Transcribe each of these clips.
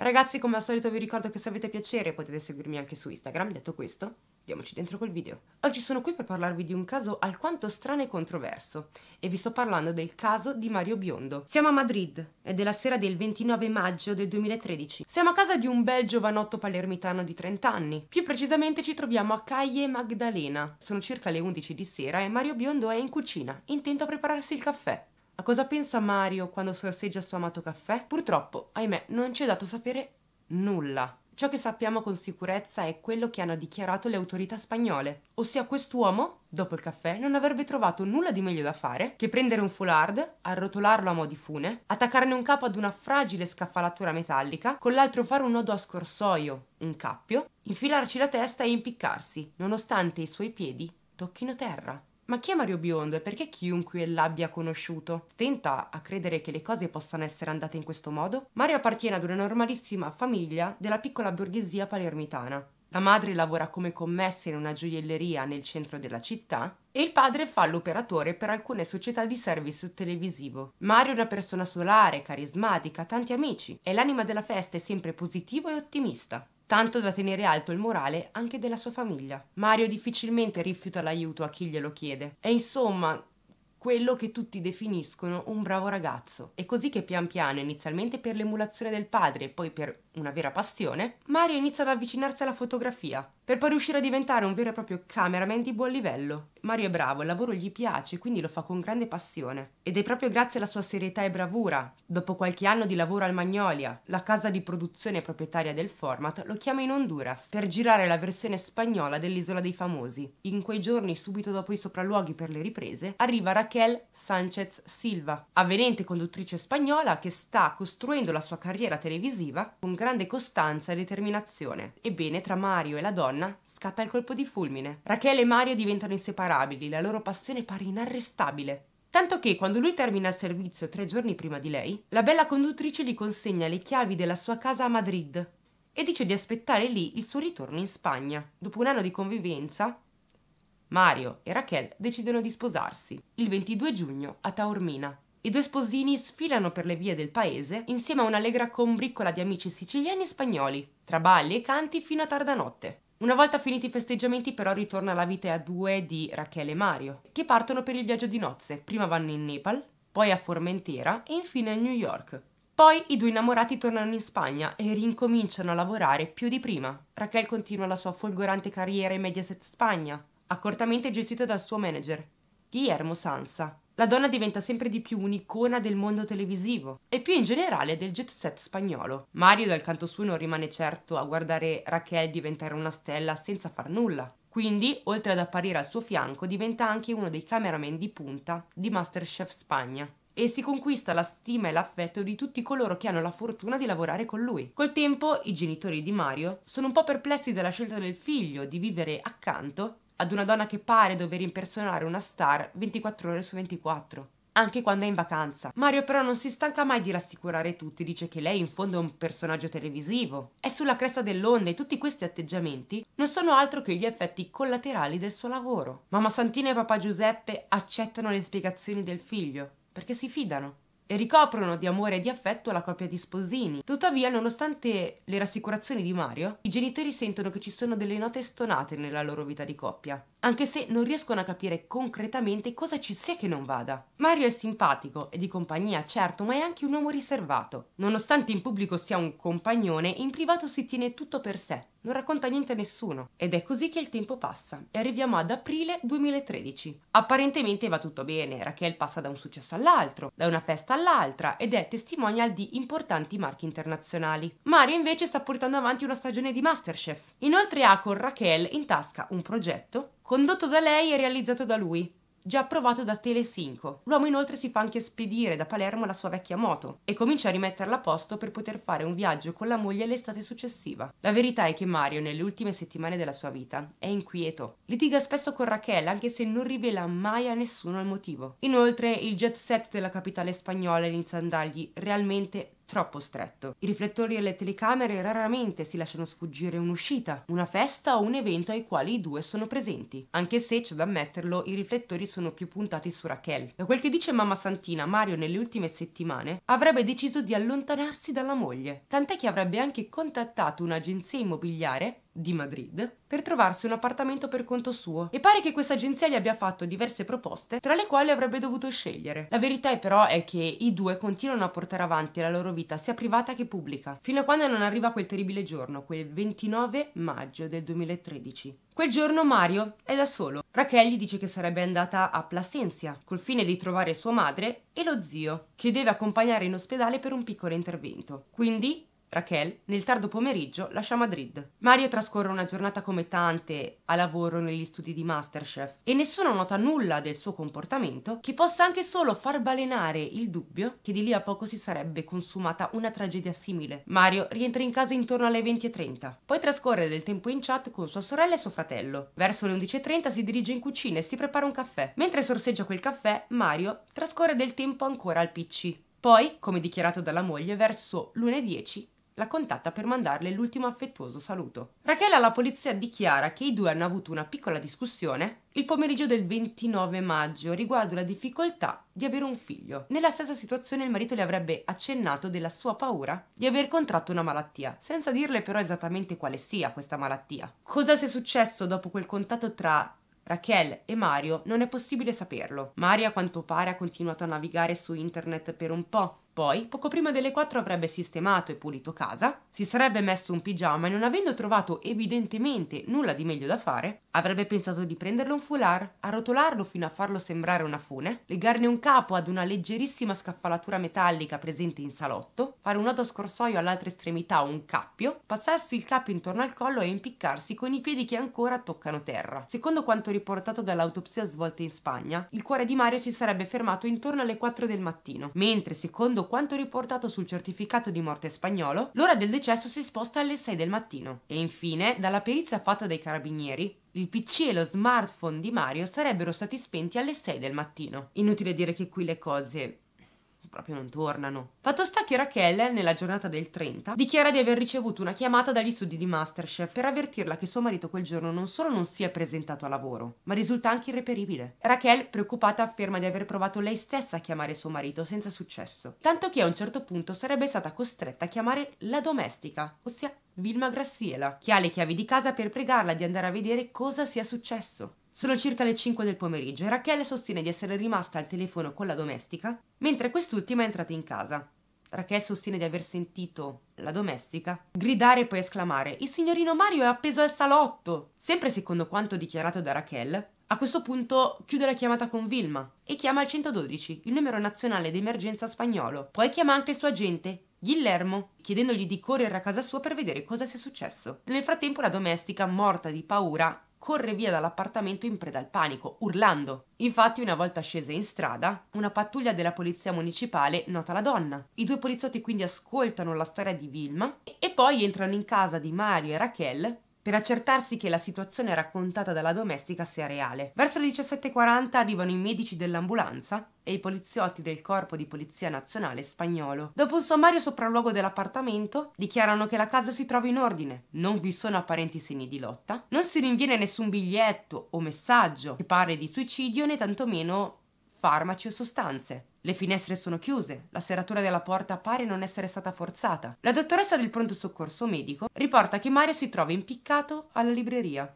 Ragazzi, come al solito vi ricordo che se avete piacere potete seguirmi anche su Instagram. Detto questo, diamoci dentro col video. Oggi sono qui per parlarvi di un caso alquanto strano e controverso e vi sto parlando del caso di Mario Biondo. Siamo a Madrid, è della sera del 29 maggio del 2013. Siamo a casa di un bel giovanotto palermitano di 30 anni. Più precisamente ci troviamo a Caglie Magdalena. Sono circa le 11 di sera e Mario Biondo è in cucina, intento a prepararsi il caffè. A cosa pensa Mario quando sorseggia il suo amato caffè? Purtroppo, ahimè, non ci è dato sapere nulla. Ciò che sappiamo con sicurezza è quello che hanno dichiarato le autorità spagnole, ossia quest'uomo, dopo il caffè, non avrebbe trovato nulla di meglio da fare che prendere un foulard, arrotolarlo a mo' di fune, attaccarne un capo ad una fragile scaffalatura metallica, con l'altro fare un nodo a scorsoio, un cappio, infilarci la testa e impiccarsi, nonostante i suoi piedi tocchino terra. Ma chi è Mario Biondo e perché chiunque l'abbia conosciuto tenta a credere che le cose possano essere andate in questo modo? Mario appartiene ad una normalissima famiglia della piccola borghesia palermitana. La madre lavora come commessa in una gioielleria nel centro della città e il padre fa l'operatore per alcune società di service televisivo. Mario è una persona solare, carismatica, tanti amici, è l'anima della festa, è sempre positivo e ottimista tanto da tenere alto il morale anche della sua famiglia. Mario difficilmente rifiuta l'aiuto a chi glielo chiede. E insomma, quello che tutti definiscono un bravo ragazzo. È così che pian piano, inizialmente per l'emulazione del padre e poi per una vera passione, Mario inizia ad avvicinarsi alla fotografia, per poi riuscire a diventare un vero e proprio cameraman di buon livello. Mario è bravo, il lavoro gli piace, quindi lo fa con grande passione. Ed è proprio grazie alla sua serietà e bravura, dopo qualche anno di lavoro al Magnolia, la casa di produzione proprietaria del format, lo chiama in Honduras per girare la versione spagnola dell'Isola dei Famosi. In quei giorni, subito dopo i sopralluoghi per le riprese, arriva Raquel Raquel Sánchez Silva, avvenente conduttrice spagnola che sta costruendo la sua carriera televisiva con grande costanza e determinazione. Ebbene, tra Mario e la donna scatta il colpo di fulmine. Raquel e Mario diventano inseparabili, la loro passione pare inarrestabile. Tanto che quando lui termina il servizio tre giorni prima di lei, la bella conduttrice gli consegna le chiavi della sua casa a Madrid e dice di aspettare lì il suo ritorno in Spagna. Dopo un anno di convivenza, Mario e Raquel decidono di sposarsi il 22 giugno a Taormina. I due sposini sfilano per le vie del paese insieme a un'allegra combriccola di amici siciliani e spagnoli, tra balli e canti fino a tarda notte. Una volta finiti i festeggiamenti però ritorna la vita a due di Raquel e Mario, che partono per il viaggio di nozze. Prima vanno in Nepal, poi a Formentera e infine a New York. Poi i due innamorati tornano in Spagna e rincominciano a lavorare più di prima. Raquel continua la sua folgorante carriera in Mediaset Spagna, accortamente gestita dal suo manager, Guillermo Sansa. La donna diventa sempre di più un'icona del mondo televisivo e più in generale del jet set spagnolo. Mario dal canto suo non rimane certo a guardare Raquel diventare una stella senza far nulla. Quindi, oltre ad apparire al suo fianco, diventa anche uno dei cameraman di punta di Masterchef Spagna e si conquista la stima e l'affetto di tutti coloro che hanno la fortuna di lavorare con lui. Col tempo, i genitori di Mario sono un po' perplessi dalla scelta del figlio di vivere accanto ad una donna che pare dover impersonare una star 24 ore su 24 anche quando è in vacanza. Mario però non si stanca mai di rassicurare tutti, dice che lei in fondo è un personaggio televisivo, è sulla cresta dell'onda e tutti questi atteggiamenti non sono altro che gli effetti collaterali del suo lavoro. Mamma Santina e papà Giuseppe accettano le spiegazioni del figlio perché si fidano e ricoprono di amore e di affetto la coppia di sposini. Tuttavia, nonostante le rassicurazioni di Mario, i genitori sentono che ci sono delle note stonate nella loro vita di coppia anche se non riescono a capire concretamente cosa ci sia che non vada. Mario è simpatico e di compagnia, certo, ma è anche un uomo riservato. Nonostante in pubblico sia un compagnone, in privato si tiene tutto per sé, non racconta niente a nessuno. Ed è così che il tempo passa e arriviamo ad aprile 2013. Apparentemente va tutto bene, Raquel passa da un successo all'altro, da una festa all'altra ed è testimonial di importanti marchi internazionali. Mario invece sta portando avanti una stagione di Masterchef. Inoltre ha con Raquel in tasca un progetto condotto da lei e realizzato da lui, già approvato da Telesinco. L'uomo inoltre si fa anche spedire da Palermo la sua vecchia moto e comincia a rimetterla a posto per poter fare un viaggio con la moglie l'estate successiva. La verità è che Mario nelle ultime settimane della sua vita è inquieto. Litiga spesso con Raquel anche se non rivela mai a nessuno il motivo. Inoltre il jet set della capitale spagnola inizia a andargli realmente troppo stretto. I riflettori e le telecamere raramente si lasciano sfuggire un'uscita, una festa o un evento ai quali i due sono presenti, anche se c'è da ammetterlo i riflettori sono più puntati su Raquel. Da quel che dice mamma Santina, Mario nelle ultime settimane avrebbe deciso di allontanarsi dalla moglie, tant'è che avrebbe anche contattato un'agenzia immobiliare di Madrid per trovarsi un appartamento per conto suo e pare che questa agenzia gli abbia fatto diverse proposte tra le quali avrebbe dovuto scegliere. La verità è però è che i due continuano a portare avanti la loro vita sia privata che pubblica fino a quando non arriva quel terribile giorno, quel 29 maggio del 2013. Quel giorno Mario è da solo. Raquel gli dice che sarebbe andata a Plasencia col fine di trovare sua madre e lo zio che deve accompagnare in ospedale per un piccolo intervento. Quindi Raquel, nel tardo pomeriggio lascia Madrid. Mario trascorre una giornata come tante a lavoro negli studi di Masterchef e nessuno nota nulla del suo comportamento che possa anche solo far balenare il dubbio che di lì a poco si sarebbe consumata una tragedia simile. Mario rientra in casa intorno alle 20.30, poi trascorre del tempo in chat con sua sorella e suo fratello. Verso le 11.30 si dirige in cucina e si prepara un caffè. Mentre sorseggia quel caffè, Mario trascorre del tempo ancora al PC. Poi, come dichiarato dalla moglie, verso l'1.10 la contatta per mandarle l'ultimo affettuoso saluto. Rachel alla polizia dichiara che i due hanno avuto una piccola discussione il pomeriggio del 29 maggio riguardo la difficoltà di avere un figlio. Nella stessa situazione il marito le avrebbe accennato della sua paura di aver contratto una malattia, senza dirle però esattamente quale sia questa malattia. Cosa sia successo dopo quel contatto tra Raquel e Mario non è possibile saperlo. Mario a quanto pare ha continuato a navigare su internet per un po', poi, poco prima delle quattro avrebbe sistemato e pulito casa, si sarebbe messo un pigiama e non avendo trovato evidentemente nulla di meglio da fare, avrebbe pensato di prenderlo un foulard, arrotolarlo fino a farlo sembrare una fune, legarne un capo ad una leggerissima scaffalatura metallica presente in salotto, fare un nodo scorsoio all'altra estremità un cappio, passarsi il cappio intorno al collo e impiccarsi con i piedi che ancora toccano terra. Secondo quanto riportato dall'autopsia svolta in Spagna, il cuore di Mario ci sarebbe fermato intorno alle 4 del mattino, mentre secondo quanto riportato sul certificato di morte spagnolo, l'ora del decesso si sposta alle 6 del mattino. E infine, dalla perizia fatta dai carabinieri, il PC e lo smartphone di Mario sarebbero stati spenti alle 6 del mattino. Inutile dire che qui le cose proprio non tornano. Fatto sta che Rachel, nella giornata del 30, dichiara di aver ricevuto una chiamata dagli studi di Masterchef per avvertirla che suo marito quel giorno non solo non si è presentato a lavoro, ma risulta anche irreperibile. Rachel, preoccupata, afferma di aver provato lei stessa a chiamare suo marito senza successo, tanto che a un certo punto sarebbe stata costretta a chiamare la domestica, ossia Vilma Grassiela, che ha le chiavi di casa per pregarla di andare a vedere cosa sia successo. Sono circa le 5 del pomeriggio e Rachele sostiene di essere rimasta al telefono con la domestica mentre quest'ultima è entrata in casa. Rachele sostiene di aver sentito la domestica gridare e poi esclamare: Il signorino Mario è appeso al salotto! Sempre secondo quanto dichiarato da Rachele, a questo punto chiude la chiamata con Vilma e chiama il 112, il numero nazionale d'emergenza spagnolo. Poi chiama anche il suo agente, Guillermo, chiedendogli di correre a casa sua per vedere cosa sia successo. Nel frattempo la domestica, morta di paura, corre via dall'appartamento in preda al panico, urlando. Infatti, una volta scese in strada, una pattuglia della polizia municipale nota la donna. I due poliziotti quindi ascoltano la storia di Vilma e poi entrano in casa di Mario e Raquel per accertarsi che la situazione raccontata dalla domestica sia reale. Verso le 17.40 arrivano i medici dell'ambulanza e i poliziotti del Corpo di Polizia Nazionale spagnolo. Dopo un sommario sopralluogo dell'appartamento, dichiarano che la casa si trova in ordine, non vi sono apparenti segni di lotta, non si rinviene nessun biglietto o messaggio che pare di suicidio né tantomeno farmaci o sostanze. Le finestre sono chiuse, la serratura della porta pare non essere stata forzata. La dottoressa del pronto soccorso medico riporta che Mario si trova impiccato alla libreria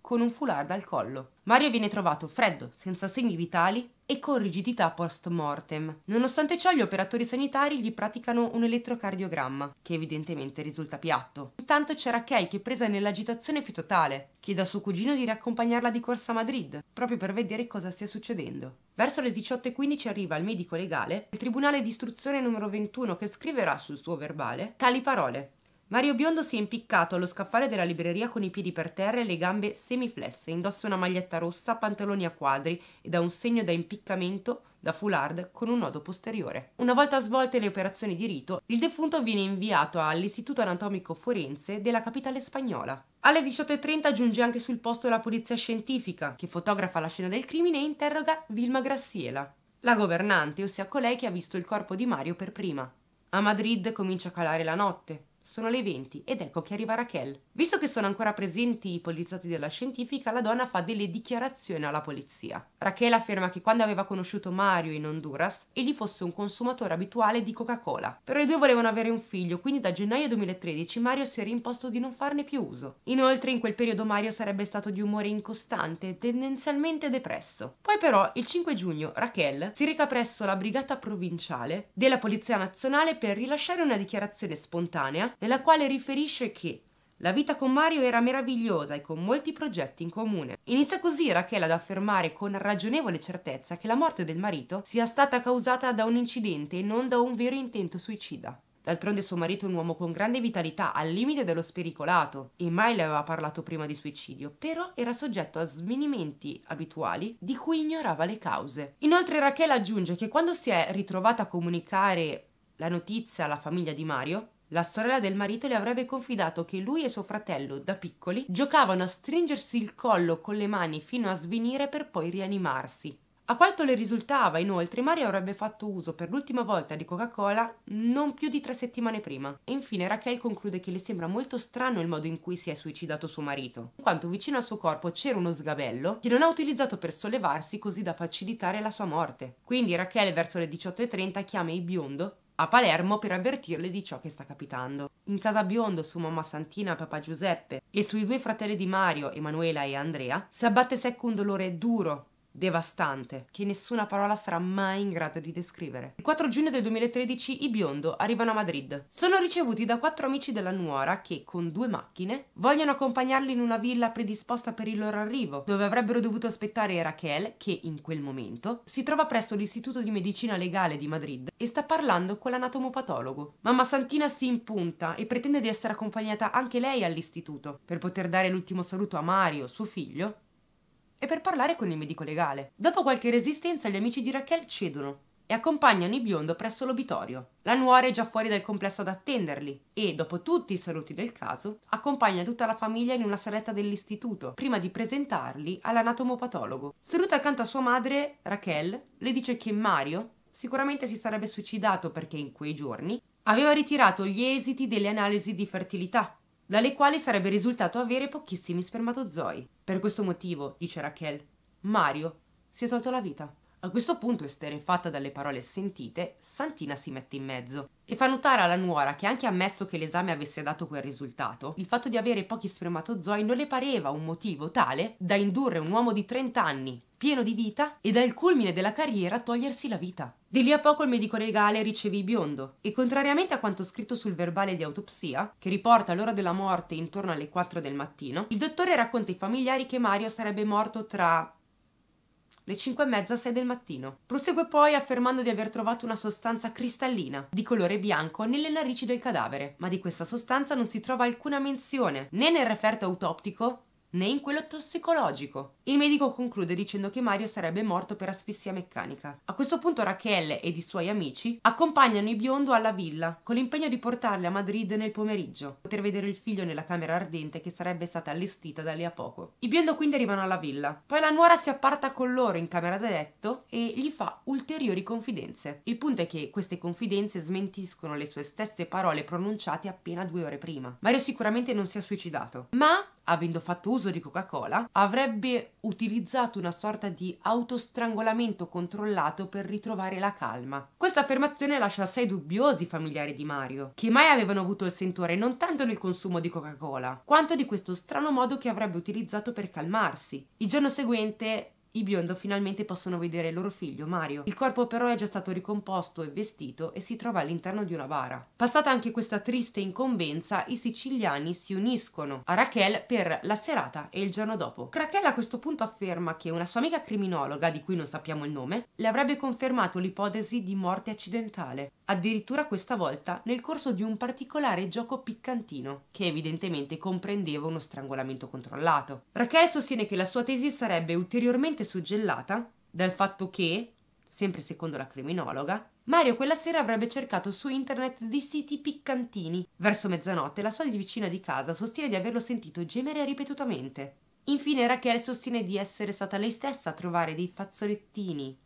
con un foulard al collo. Mario viene trovato freddo, senza segni vitali, e con rigidità post mortem. Nonostante ciò, gli operatori sanitari gli praticano un elettrocardiogramma, che evidentemente risulta piatto. Intanto c'è Kay che presa nell'agitazione più totale, chiede a suo cugino di riaccompagnarla di corsa a Madrid, proprio per vedere cosa stia succedendo. Verso le 18.15 arriva il medico legale, il tribunale di istruzione numero 21 che scriverà sul suo verbale tali parole. Mario Biondo si è impiccato allo scaffale della libreria con i piedi per terra e le gambe semiflesse, indossa una maglietta rossa, pantaloni a quadri ed ha un segno da impiccamento da foulard con un nodo posteriore. Una volta svolte le operazioni di rito, il defunto viene inviato all'Istituto Anatomico Forense della capitale spagnola. Alle 18.30 giunge anche sul posto la polizia scientifica, che fotografa la scena del crimine e interroga Vilma Grassiela, la governante, ossia colei che ha visto il corpo di Mario per prima. A Madrid comincia a calare la notte. Sono le 20 ed ecco che arriva Raquel. Visto che sono ancora presenti i poliziotti della scientifica, la donna fa delle dichiarazioni alla polizia. Raquel afferma che quando aveva conosciuto Mario in Honduras, egli fosse un consumatore abituale di Coca-Cola. Però i due volevano avere un figlio, quindi da gennaio 2013 Mario si era imposto di non farne più uso. Inoltre in quel periodo Mario sarebbe stato di umore incostante, tendenzialmente depresso. Poi però il 5 giugno Raquel si reca presso la brigata provinciale della Polizia Nazionale per rilasciare una dichiarazione spontanea nella quale riferisce che la vita con Mario era meravigliosa e con molti progetti in comune. Inizia così Rachel ad affermare con ragionevole certezza che la morte del marito sia stata causata da un incidente e non da un vero intento suicida. D'altronde suo marito è un uomo con grande vitalità, al limite dello spericolato, e mai le aveva parlato prima di suicidio, però era soggetto a svenimenti abituali di cui ignorava le cause. Inoltre Rachel aggiunge che quando si è ritrovata a comunicare la notizia alla famiglia di Mario, la sorella del marito le avrebbe confidato che lui e suo fratello, da piccoli, giocavano a stringersi il collo con le mani fino a svenire per poi rianimarsi. A quanto le risultava, inoltre, Mario avrebbe fatto uso per l'ultima volta di Coca-Cola non più di tre settimane prima. E infine Raquel conclude che le sembra molto strano il modo in cui si è suicidato suo marito, in quanto vicino al suo corpo c'era uno sgabello che non ha utilizzato per sollevarsi così da facilitare la sua morte. Quindi Raquel verso le 18.30 chiama i biondo a Palermo per avvertirle di ciò che sta capitando. In casa biondo su mamma Santina papà Giuseppe e sui due fratelli di Mario, Emanuela e Andrea, si abbatte secco un dolore duro devastante che nessuna parola sarà mai in grado di descrivere. Il 4 giugno del 2013 i biondo arrivano a Madrid. Sono ricevuti da quattro amici della nuora che, con due macchine, vogliono accompagnarli in una villa predisposta per il loro arrivo, dove avrebbero dovuto aspettare Raquel, che in quel momento si trova presso l'Istituto di Medicina Legale di Madrid e sta parlando con l'anatomopatologo. Mamma Santina si impunta e pretende di essere accompagnata anche lei all'istituto per poter dare l'ultimo saluto a Mario, suo figlio, e per parlare con il medico legale. Dopo qualche resistenza gli amici di Raquel cedono e accompagnano il biondo presso l'obitorio. La nuora è già fuori dal complesso ad attenderli e, dopo tutti i saluti del caso, accompagna tutta la famiglia in una saletta dell'istituto, prima di presentarli all'anatomopatologo. Seduta accanto a sua madre, Raquel le dice che Mario sicuramente si sarebbe suicidato perché in quei giorni aveva ritirato gli esiti delle analisi di fertilità dalle quali sarebbe risultato avere pochissimi spermatozoi. Per questo motivo, dice Raquel, Mario si è tolto la vita. A questo punto, esterrefatta dalle parole sentite, Santina si mette in mezzo e fa notare alla nuora che anche ammesso che l'esame avesse dato quel risultato, il fatto di avere pochi spermatozoi non le pareva un motivo tale da indurre un uomo di 30 anni, pieno di vita e dal culmine della carriera a togliersi la vita. Di lì a poco il medico legale ricevì biondo e contrariamente a quanto scritto sul verbale di autopsia, che riporta l'ora della morte intorno alle 4 del mattino, il dottore racconta ai familiari che Mario sarebbe morto tra le 5 e mezza 6 del mattino. Prosegue poi affermando di aver trovato una sostanza cristallina, di colore bianco, nelle narici del cadavere, ma di questa sostanza non si trova alcuna menzione né nel referto autoptico né in quello tossicologico. Il medico conclude dicendo che Mario sarebbe morto per asfissia meccanica. A questo punto Raquel ed i suoi amici accompagnano il biondo alla villa con l'impegno di portarli a Madrid nel pomeriggio, poter vedere il figlio nella camera ardente che sarebbe stata allestita da lì a poco. I biondo quindi arrivano alla villa, poi la nuora si apparta con loro in camera da letto e gli fa ulteriori confidenze. Il punto è che queste confidenze smentiscono le sue stesse parole pronunciate appena due ore prima. Mario sicuramente non si è suicidato, ma avendo fatto uso di Coca-Cola, avrebbe utilizzato una sorta di autostrangolamento controllato per ritrovare la calma. Questa affermazione lascia assai dubbiosi i familiari di Mario, che mai avevano avuto il sentore non tanto nel consumo di Coca-Cola, quanto di questo strano modo che avrebbe utilizzato per calmarsi. Il giorno seguente i biondo finalmente possono vedere il loro figlio Mario. Il corpo però è già stato ricomposto e vestito e si trova all'interno di una bara. Passata anche questa triste incombenza, i siciliani si uniscono a Raquel per la serata e il giorno dopo. Raquel a questo punto afferma che una sua amica criminologa, di cui non sappiamo il nome, le avrebbe confermato l'ipotesi di morte accidentale, addirittura questa volta nel corso di un particolare gioco piccantino, che evidentemente comprendeva uno strangolamento controllato. Raquel sostiene che la sua tesi sarebbe ulteriormente suggellata dal fatto che, sempre secondo la criminologa, Mario quella sera avrebbe cercato su internet dei siti piccantini. Verso mezzanotte la sua vicina di casa sostiene di averlo sentito gemere ripetutamente. Infine Raquel sostiene di essere stata lei stessa a trovare dei fazzolettini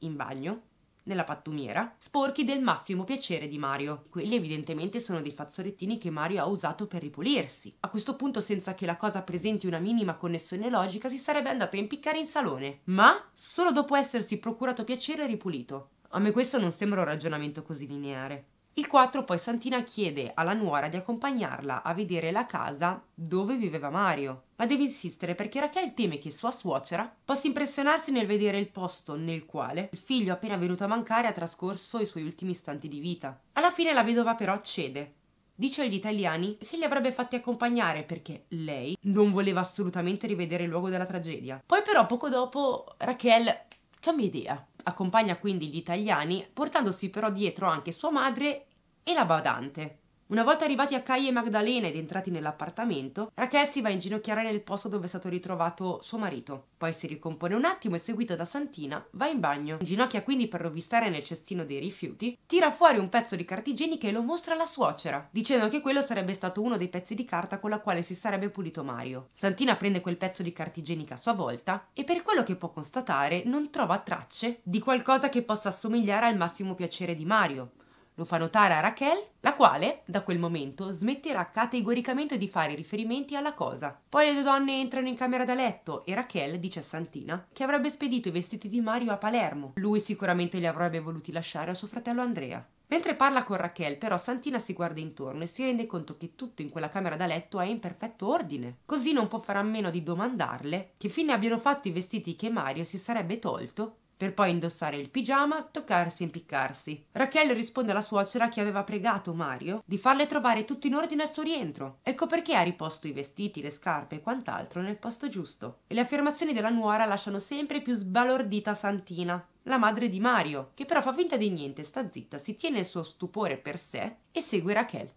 in bagno nella pattumiera, sporchi del massimo piacere di Mario. Quelli evidentemente sono dei fazzolettini che Mario ha usato per ripulirsi. A questo punto, senza che la cosa presenti una minima connessione logica, si sarebbe andato a impiccare in salone, ma solo dopo essersi procurato piacere e ripulito. A me questo non sembra un ragionamento così lineare. Il 4 poi Santina chiede alla nuora di accompagnarla a vedere la casa dove viveva Mario, ma deve insistere perché Rachel teme che sua suocera possa impressionarsi nel vedere il posto nel quale il figlio appena venuto a mancare ha trascorso i suoi ultimi istanti di vita. Alla fine la vedova però cede. Dice agli italiani che li avrebbe fatti accompagnare perché lei non voleva assolutamente rivedere il luogo della tragedia. Poi però poco dopo Rachel cambia idea Accompagna quindi gli italiani, portandosi però dietro anche sua madre e la badante. Una volta arrivati a e Magdalena ed entrati nell'appartamento, Raquel si va a inginocchiare nel posto dove è stato ritrovato suo marito. Poi si ricompone un attimo e seguita da Santina va in bagno. Inginocchia quindi per rovistare nel cestino dei rifiuti, tira fuori un pezzo di carta igienica e lo mostra alla suocera, dicendo che quello sarebbe stato uno dei pezzi di carta con la quale si sarebbe pulito Mario. Santina prende quel pezzo di carta igienica a sua volta e per quello che può constatare non trova tracce di qualcosa che possa assomigliare al massimo piacere di Mario lo fa notare a Raquel, la quale, da quel momento, smetterà categoricamente di fare riferimenti alla cosa. Poi le due donne entrano in camera da letto e Raquel dice a Santina che avrebbe spedito i vestiti di Mario a Palermo. Lui sicuramente li avrebbe voluti lasciare a suo fratello Andrea. Mentre parla con Raquel, però, Santina si guarda intorno e si rende conto che tutto in quella camera da letto è in perfetto ordine. Così non può fare a meno di domandarle che fine abbiano fatto i vestiti che Mario si sarebbe tolto per poi indossare il pigiama, toccarsi e impiccarsi. Raquel risponde alla suocera che aveva pregato Mario di farle trovare tutto in ordine al suo rientro. Ecco perché ha riposto i vestiti, le scarpe e quant'altro nel posto giusto. E le affermazioni della nuora lasciano sempre più sbalordita Santina la madre di Mario, che però fa finta di niente, sta zitta, si tiene il suo stupore per sé e segue Raquel,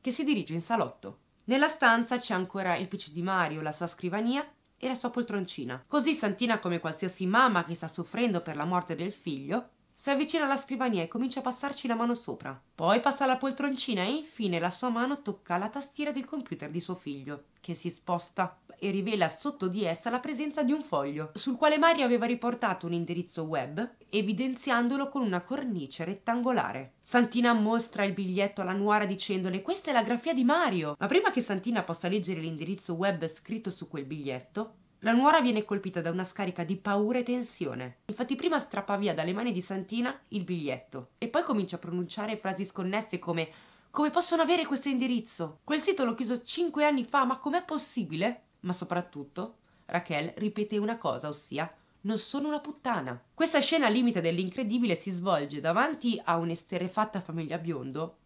che si dirige in salotto. Nella stanza c'è ancora il PC di Mario, la sua scrivania e la sua poltroncina. Così Santina, come qualsiasi mamma che sta soffrendo per la morte del figlio, si avvicina alla scrivania e comincia a passarci la mano sopra. Poi passa alla poltroncina e infine la sua mano tocca la tastiera del computer di suo figlio, che si sposta e rivela sotto di essa la presenza di un foglio, sul quale Mario aveva riportato un indirizzo web, evidenziandolo con una cornice rettangolare. Santina mostra il biglietto alla nuora dicendole questa è la grafia di Mario. Ma prima che Santina possa leggere l'indirizzo web scritto su quel biglietto, la nuora viene colpita da una scarica di paura e tensione. Infatti prima strappa via dalle mani di Santina il biglietto e poi comincia a pronunciare frasi sconnesse come come possono avere questo indirizzo? Quel sito l'ho chiuso 5 anni fa, ma com'è possibile? Ma soprattutto Raquel ripete una cosa, ossia non sono una puttana. Questa scena limite dell'incredibile si svolge davanti a un'esterefatta famiglia biondo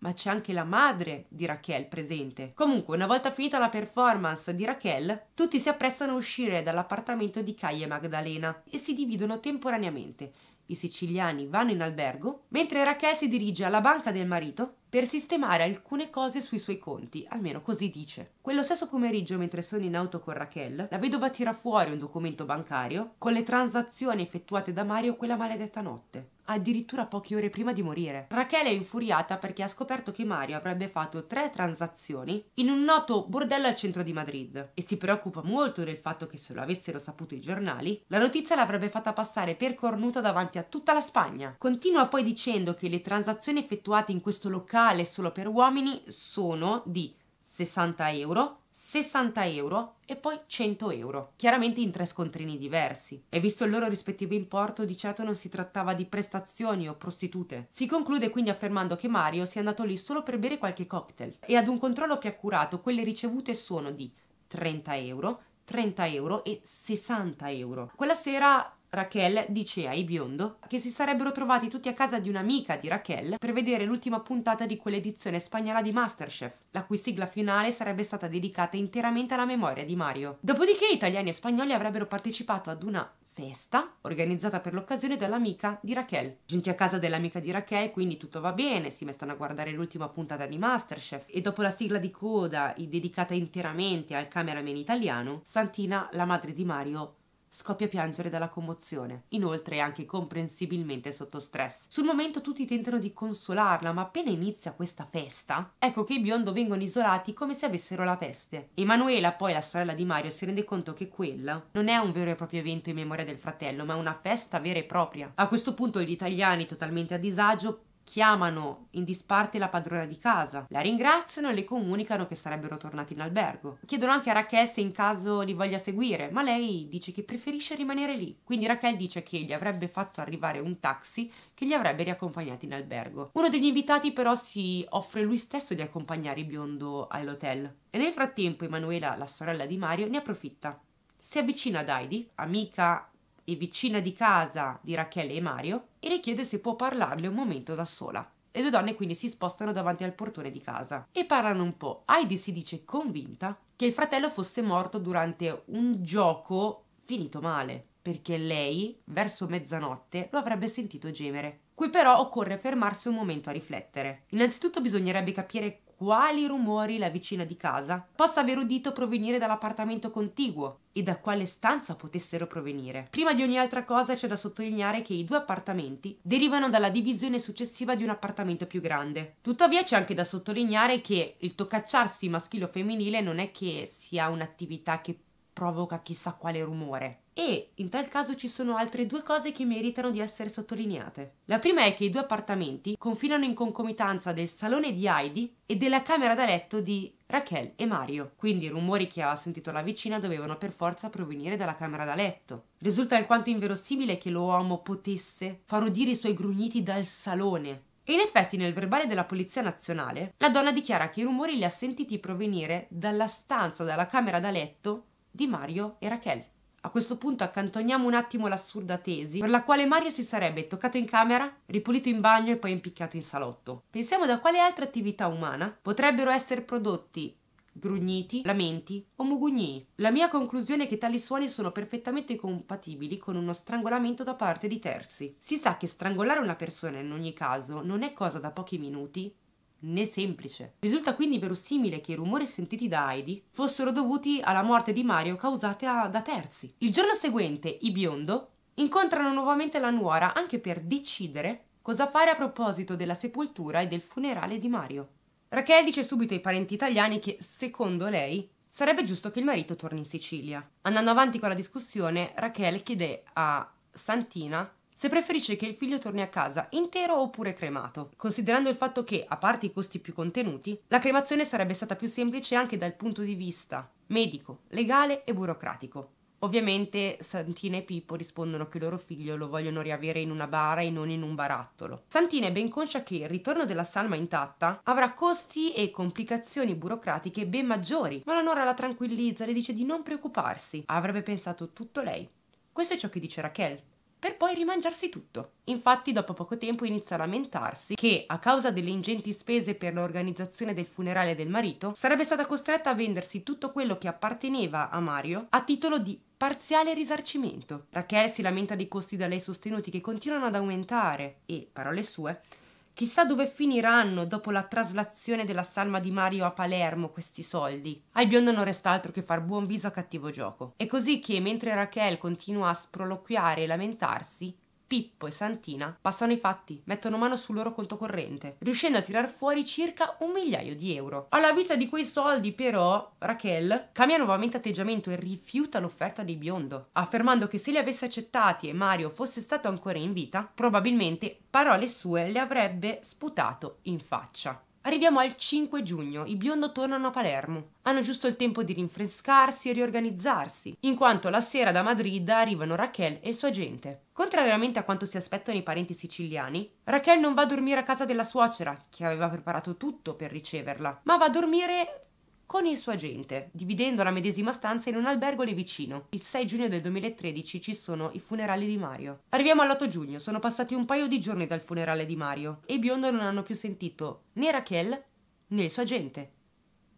ma c'è anche la madre di Raquel presente. Comunque, una volta finita la performance di Raquel, tutti si apprestano a uscire dall'appartamento di Caia e Magdalena e si dividono temporaneamente. I siciliani vanno in albergo, mentre Raquel si dirige alla banca del marito per sistemare alcune cose sui suoi conti, almeno così dice. Quello stesso pomeriggio, mentre sono in auto con Raquel, la vedova tira fuori un documento bancario con le transazioni effettuate da Mario quella maledetta notte addirittura poche ore prima di morire. Raquel è infuriata perché ha scoperto che Mario avrebbe fatto tre transazioni in un noto bordello al centro di Madrid e si preoccupa molto del fatto che se lo avessero saputo i giornali, la notizia l'avrebbe fatta passare per cornuta davanti a tutta la Spagna. Continua poi dicendo che le transazioni effettuate in questo locale locale solo per uomini sono di 60 euro, 60 euro e poi 100 euro, chiaramente in tre scontrini diversi. E visto il loro rispettivo importo, di certo non si trattava di prestazioni o prostitute. Si conclude quindi affermando che Mario sia andato lì solo per bere qualche cocktail e ad un controllo più accurato quelle ricevute sono di 30 euro, 30 euro e 60 euro. Quella sera Raquel dice ai biondo che si sarebbero trovati tutti a casa di un'amica di Raquel per vedere l'ultima puntata di quell'edizione spagnola di Masterchef, la cui sigla finale sarebbe stata dedicata interamente alla memoria di Mario. Dopodiché italiani e spagnoli avrebbero partecipato ad una festa organizzata per l'occasione dall'amica di Raquel. Giunti a casa dell'amica di Raquel, quindi tutto va bene, si mettono a guardare l'ultima puntata di Masterchef e dopo la sigla di coda dedicata interamente al cameraman italiano, Santina, la madre di Mario, scoppia a piangere dalla commozione. Inoltre è anche comprensibilmente sotto stress. Sul momento tutti tentano di consolarla, ma appena inizia questa festa, ecco che i biondo vengono isolati come se avessero la peste. Emanuela, poi la sorella di Mario, si rende conto che quella non è un vero e proprio evento in memoria del fratello, ma una festa vera e propria. A questo punto gli italiani, totalmente a disagio, chiamano in disparte la padrona di casa, la ringraziano e le comunicano che sarebbero tornati in albergo. Chiedono anche a Raquel se in caso li voglia seguire, ma lei dice che preferisce rimanere lì. Quindi Raquel dice che gli avrebbe fatto arrivare un taxi che li avrebbe riaccompagnati in albergo. Uno degli invitati però si offre lui stesso di accompagnare biondo all'hotel. E nel frattempo Emanuela, la sorella di Mario, ne approfitta si avvicina ad Heidi, amica e vicina di casa di Rachele e Mario e le chiede se può parlarle un momento da sola. Le due donne quindi si spostano davanti al portone di casa e parlano un po'. Heidi si dice convinta che il fratello fosse morto durante un gioco finito male, perché lei, verso mezzanotte, lo avrebbe sentito gemere. Qui però occorre fermarsi un momento a riflettere. Innanzitutto bisognerebbe capire quali rumori la vicina di casa possa aver udito provenire dall'appartamento contiguo e da quale stanza potessero provenire. Prima di ogni altra cosa c'è da sottolineare che i due appartamenti derivano dalla divisione successiva di un appartamento più grande. Tuttavia c'è anche da sottolineare che il toccacciarsi maschile o femminile non è che sia un'attività che provoca chissà quale rumore e in tal caso ci sono altre due cose che meritano di essere sottolineate. La prima è che i due appartamenti confinano in concomitanza del salone di Heidi e della camera da letto di Raquel e Mario, quindi i rumori che ha sentito la vicina dovevano per forza provenire dalla camera da letto. Risulta alquanto inverosimile che l'uomo potesse far udire i suoi grugniti dal salone, e in effetti nel verbale della Polizia Nazionale la donna dichiara che i rumori li ha sentiti provenire dalla stanza, dalla camera da letto di Mario e Raquel. A questo punto accantoniamo un attimo l'assurda tesi per la quale Mario si sarebbe toccato in camera, ripulito in bagno e poi impiccato in salotto. Pensiamo da quale altra attività umana potrebbero essere prodotti grugniti, lamenti o mugugnii. La mia conclusione è che tali suoni sono perfettamente compatibili con uno strangolamento da parte di terzi. Si sa che strangolare una persona in ogni caso non è cosa da pochi minuti, né semplice. Risulta quindi verosimile che i rumori sentiti da Heidi fossero dovuti alla morte di Mario causata da terzi. Il giorno seguente i biondo incontrano nuovamente la nuora anche per decidere cosa fare a proposito della sepoltura e del funerale di Mario. Raquel dice subito ai parenti italiani che, secondo lei, sarebbe giusto che il marito torni in Sicilia. Andando avanti con la discussione, Raquel chiede a Santina se preferisce che il figlio torni a casa intero oppure cremato, considerando il fatto che, a parte i costi più contenuti, la cremazione sarebbe stata più semplice anche dal punto di vista medico, legale e burocratico. Ovviamente Santina e Pippo rispondono che il loro figlio lo vogliono riavere in una bara e non in un barattolo. Santina è ben conscia che il ritorno della salma intatta avrà costi e complicazioni burocratiche ben maggiori, ma la Nora la tranquillizza, le dice di non preoccuparsi. Avrebbe pensato tutto lei. Questo è ciò che dice Raquel, per poi rimangiarsi tutto. Infatti dopo poco tempo inizia a lamentarsi che a causa delle ingenti spese per l'organizzazione del funerale del marito sarebbe stata costretta a vendersi tutto quello che apparteneva a Mario a titolo di parziale risarcimento. Raquel si lamenta dei costi da lei sostenuti che continuano ad aumentare e, parole sue, Chissà dove finiranno dopo la traslazione della salma di Mario a Palermo questi soldi. Al biondo non resta altro che far buon viso a cattivo gioco. È così che, mentre Raquel continua a sproloquiare e lamentarsi, Pippo e Santina passano i fatti, mettono mano sul loro conto corrente, riuscendo a tirar fuori circa un migliaio di euro. Alla vista di quei soldi, però, Raquel cambia nuovamente atteggiamento e rifiuta l'offerta di Biondo, affermando che se li avesse accettati e Mario fosse stato ancora in vita, probabilmente parole sue le avrebbe sputato in faccia. Arriviamo al 5 giugno, i biondo tornano a Palermo. Hanno giusto il tempo di rinfrescarsi e riorganizzarsi, in quanto la sera da Madrid arrivano Raquel e sua gente. Contrariamente a quanto si aspettano i parenti siciliani, Raquel non va a dormire a casa della suocera, che aveva preparato tutto per riceverla, ma va a dormire con il suo agente, dividendo la medesima stanza in un albergo lì vicino. Il 6 giugno del 2013 ci sono i funerali di Mario. Arriviamo all'8 giugno, sono passati un paio di giorni dal funerale di Mario e i biondo non hanno più sentito né Raquel né il suo agente,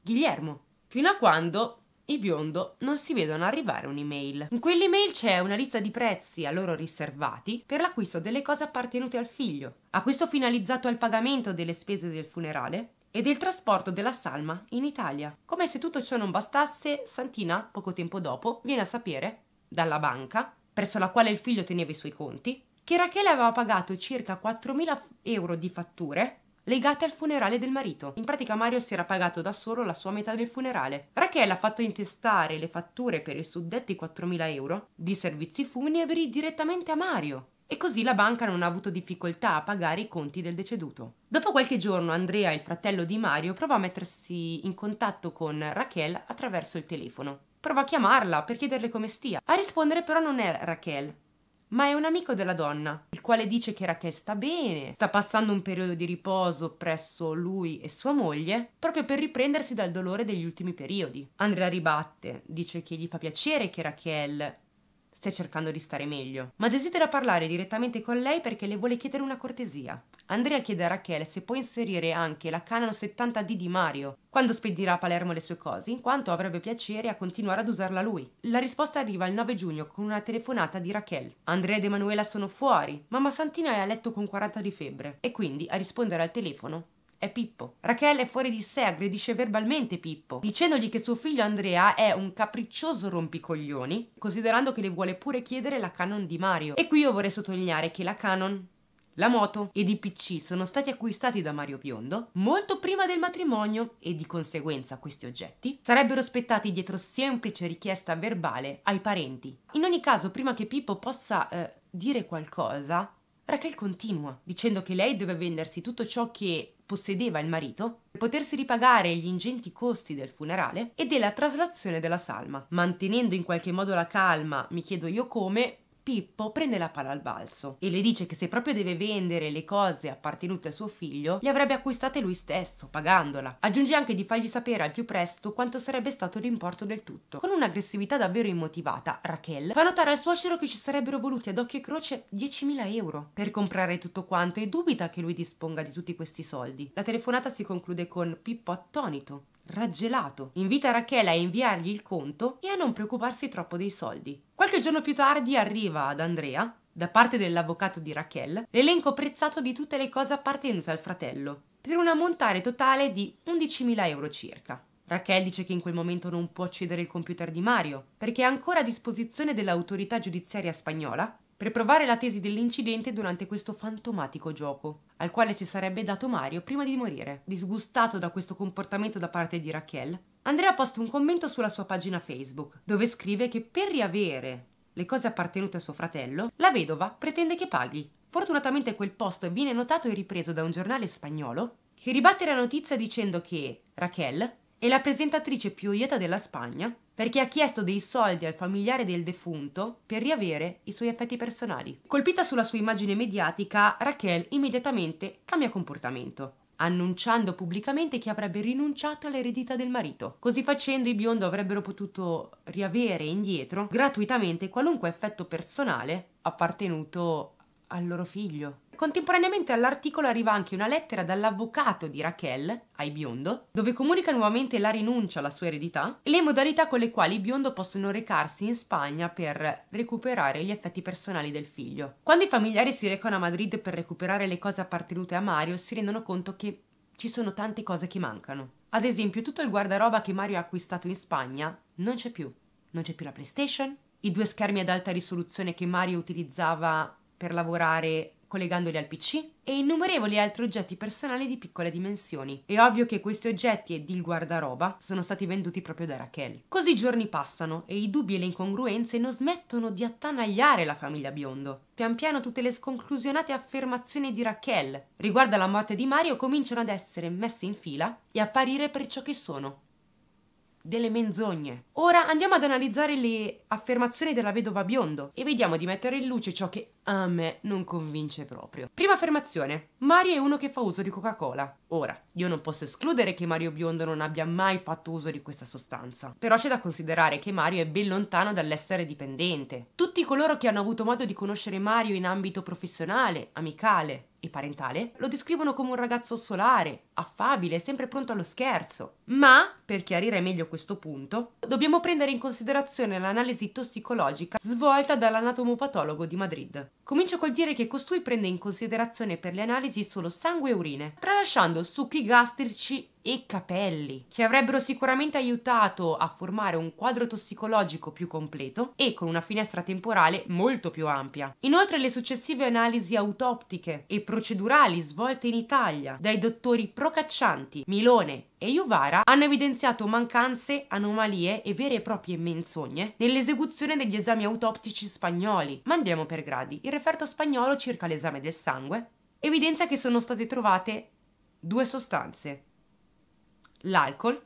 Guillermo. Fino a quando i biondo non si vedono arrivare un'email. In quell'email c'è una lista di prezzi a loro riservati per l'acquisto delle cose appartenute al figlio. Acquisto finalizzato al pagamento delle spese del funerale, e del trasporto della salma in Italia. Come se tutto ciò non bastasse, Santina, poco tempo dopo, viene a sapere, dalla banca, presso la quale il figlio teneva i suoi conti, che Rachele aveva pagato circa 4.000 euro di fatture legate al funerale del marito. In pratica Mario si era pagato da solo la sua metà del funerale. Rachele ha fatto intestare le fatture per i suddetti 4.000 euro di servizi funebri direttamente a Mario, e così la banca non ha avuto difficoltà a pagare i conti del deceduto. Dopo qualche giorno Andrea, il fratello di Mario, prova a mettersi in contatto con Raquel attraverso il telefono. Prova a chiamarla per chiederle come stia. A rispondere però non è Raquel, ma è un amico della donna, il quale dice che Raquel sta bene, sta passando un periodo di riposo presso lui e sua moglie, proprio per riprendersi dal dolore degli ultimi periodi. Andrea ribatte, dice che gli fa piacere che Raquel Stai cercando di stare meglio, ma desidera parlare direttamente con lei perché le vuole chiedere una cortesia. Andrea chiede a Rachel se può inserire anche la Canon 70D di Mario quando spedirà a Palermo le sue cose, in quanto avrebbe piacere a continuare ad usarla lui. La risposta arriva il 9 giugno con una telefonata di Rachel. Andrea ed Emanuela sono fuori, mamma Santina è a letto con 40 di febbre e quindi a rispondere al telefono è Pippo. Rachele è fuori di sé, aggredisce verbalmente Pippo, dicendogli che suo figlio Andrea è un capriccioso rompicoglioni, considerando che le vuole pure chiedere la Canon di Mario. E qui io vorrei sottolineare che la Canon la moto ed i PC sono stati acquistati da Mario Biondo molto prima del matrimonio e di conseguenza questi oggetti sarebbero spettati dietro semplice richiesta verbale ai parenti. In ogni caso, prima che Pippo possa eh, dire qualcosa, Raquel continua dicendo che lei deve vendersi tutto ciò che possedeva il marito, per potersi ripagare gli ingenti costi del funerale e della traslazione della salma, mantenendo in qualche modo la calma, mi chiedo io come, Pippo prende la palla al balzo e le dice che se proprio deve vendere le cose appartenute a suo figlio, le avrebbe acquistate lui stesso, pagandola. Aggiunge anche di fargli sapere al più presto quanto sarebbe stato l'importo del tutto. Con un'aggressività davvero immotivata, Raquel fa notare al suocero che ci sarebbero voluti ad occhio e croce 10.000 euro per comprare tutto quanto e dubita che lui disponga di tutti questi soldi. La telefonata si conclude con Pippo attonito raggelato. Invita Rachele a inviargli il conto e a non preoccuparsi troppo dei soldi. Qualche giorno più tardi arriva ad Andrea, da parte dell'avvocato di Rachel, l'elenco prezzato di tutte le cose appartenute al fratello, per un ammontare totale di 11.000 euro circa. Rachel dice che in quel momento non può accedere al computer di Mario, perché è ancora a disposizione dell'autorità giudiziaria spagnola per provare la tesi dell'incidente durante questo fantomatico gioco, al quale si sarebbe dato Mario prima di morire. Disgustato da questo comportamento da parte di Raquel, Andrea posta un commento sulla sua pagina Facebook, dove scrive che per riavere le cose appartenute a suo fratello, la vedova pretende che paghi. Fortunatamente quel post viene notato e ripreso da un giornale spagnolo che ribatte la notizia dicendo che Raquel e la presentatrice più ieta della Spagna perché ha chiesto dei soldi al familiare del defunto per riavere i suoi effetti personali. Colpita sulla sua immagine mediatica, Raquel immediatamente cambia comportamento, annunciando pubblicamente che avrebbe rinunciato all'eredità del marito. Così facendo i biondo avrebbero potuto riavere indietro gratuitamente qualunque effetto personale appartenuto al loro figlio. Contemporaneamente all'articolo arriva anche una lettera dall'avvocato di Raquel ai Biondo, dove comunica nuovamente la rinuncia alla sua eredità e le modalità con le quali i Biondo possono recarsi in Spagna per recuperare gli effetti personali del figlio. Quando i familiari si recano a Madrid per recuperare le cose appartenute a Mario, si rendono conto che ci sono tante cose che mancano. Ad esempio, tutto il guardaroba che Mario ha acquistato in Spagna non c'è più. Non c'è più la PlayStation, i due schermi ad alta risoluzione che Mario utilizzava per lavorare collegandoli al PC, e innumerevoli altri oggetti personali di piccole dimensioni. È ovvio che questi oggetti ed il guardaroba sono stati venduti proprio da Raquel. Così i giorni passano e i dubbi e le incongruenze non smettono di attanagliare la famiglia Biondo. Pian piano tutte le sconclusionate affermazioni di Raquel riguardo alla morte di Mario cominciano ad essere messe in fila e apparire per ciò che sono, delle menzogne. Ora andiamo ad analizzare le affermazioni della vedova biondo e vediamo di mettere in luce ciò che a me non convince proprio. Prima affermazione, Mario è uno che fa uso di Coca-Cola. Ora, io non posso escludere che Mario Biondo non abbia mai fatto uso di questa sostanza, però c'è da considerare che Mario è ben lontano dall'essere dipendente. Tutti coloro che hanno avuto modo di conoscere Mario in ambito professionale, amicale, e parentale, lo descrivono come un ragazzo solare, affabile, sempre pronto allo scherzo. Ma, per chiarire meglio questo punto, dobbiamo prendere in considerazione l'analisi tossicologica svolta dall'anatomopatologo di Madrid. Comincio col dire che costui prende in considerazione per le analisi solo sangue e urine, tralasciando succhi gastrici e capelli, che avrebbero sicuramente aiutato a formare un quadro tossicologico più completo e con una finestra temporale molto più ampia. Inoltre le successive analisi autoptiche e procedurali svolte in Italia dai dottori Procaccianti, Milone e Iuvara hanno evidenziato mancanze, anomalie e vere e proprie menzogne nell'esecuzione degli esami autoptici spagnoli. Ma andiamo per gradi. Il referto spagnolo circa l'esame del sangue evidenzia che sono state trovate due sostanze l'alcol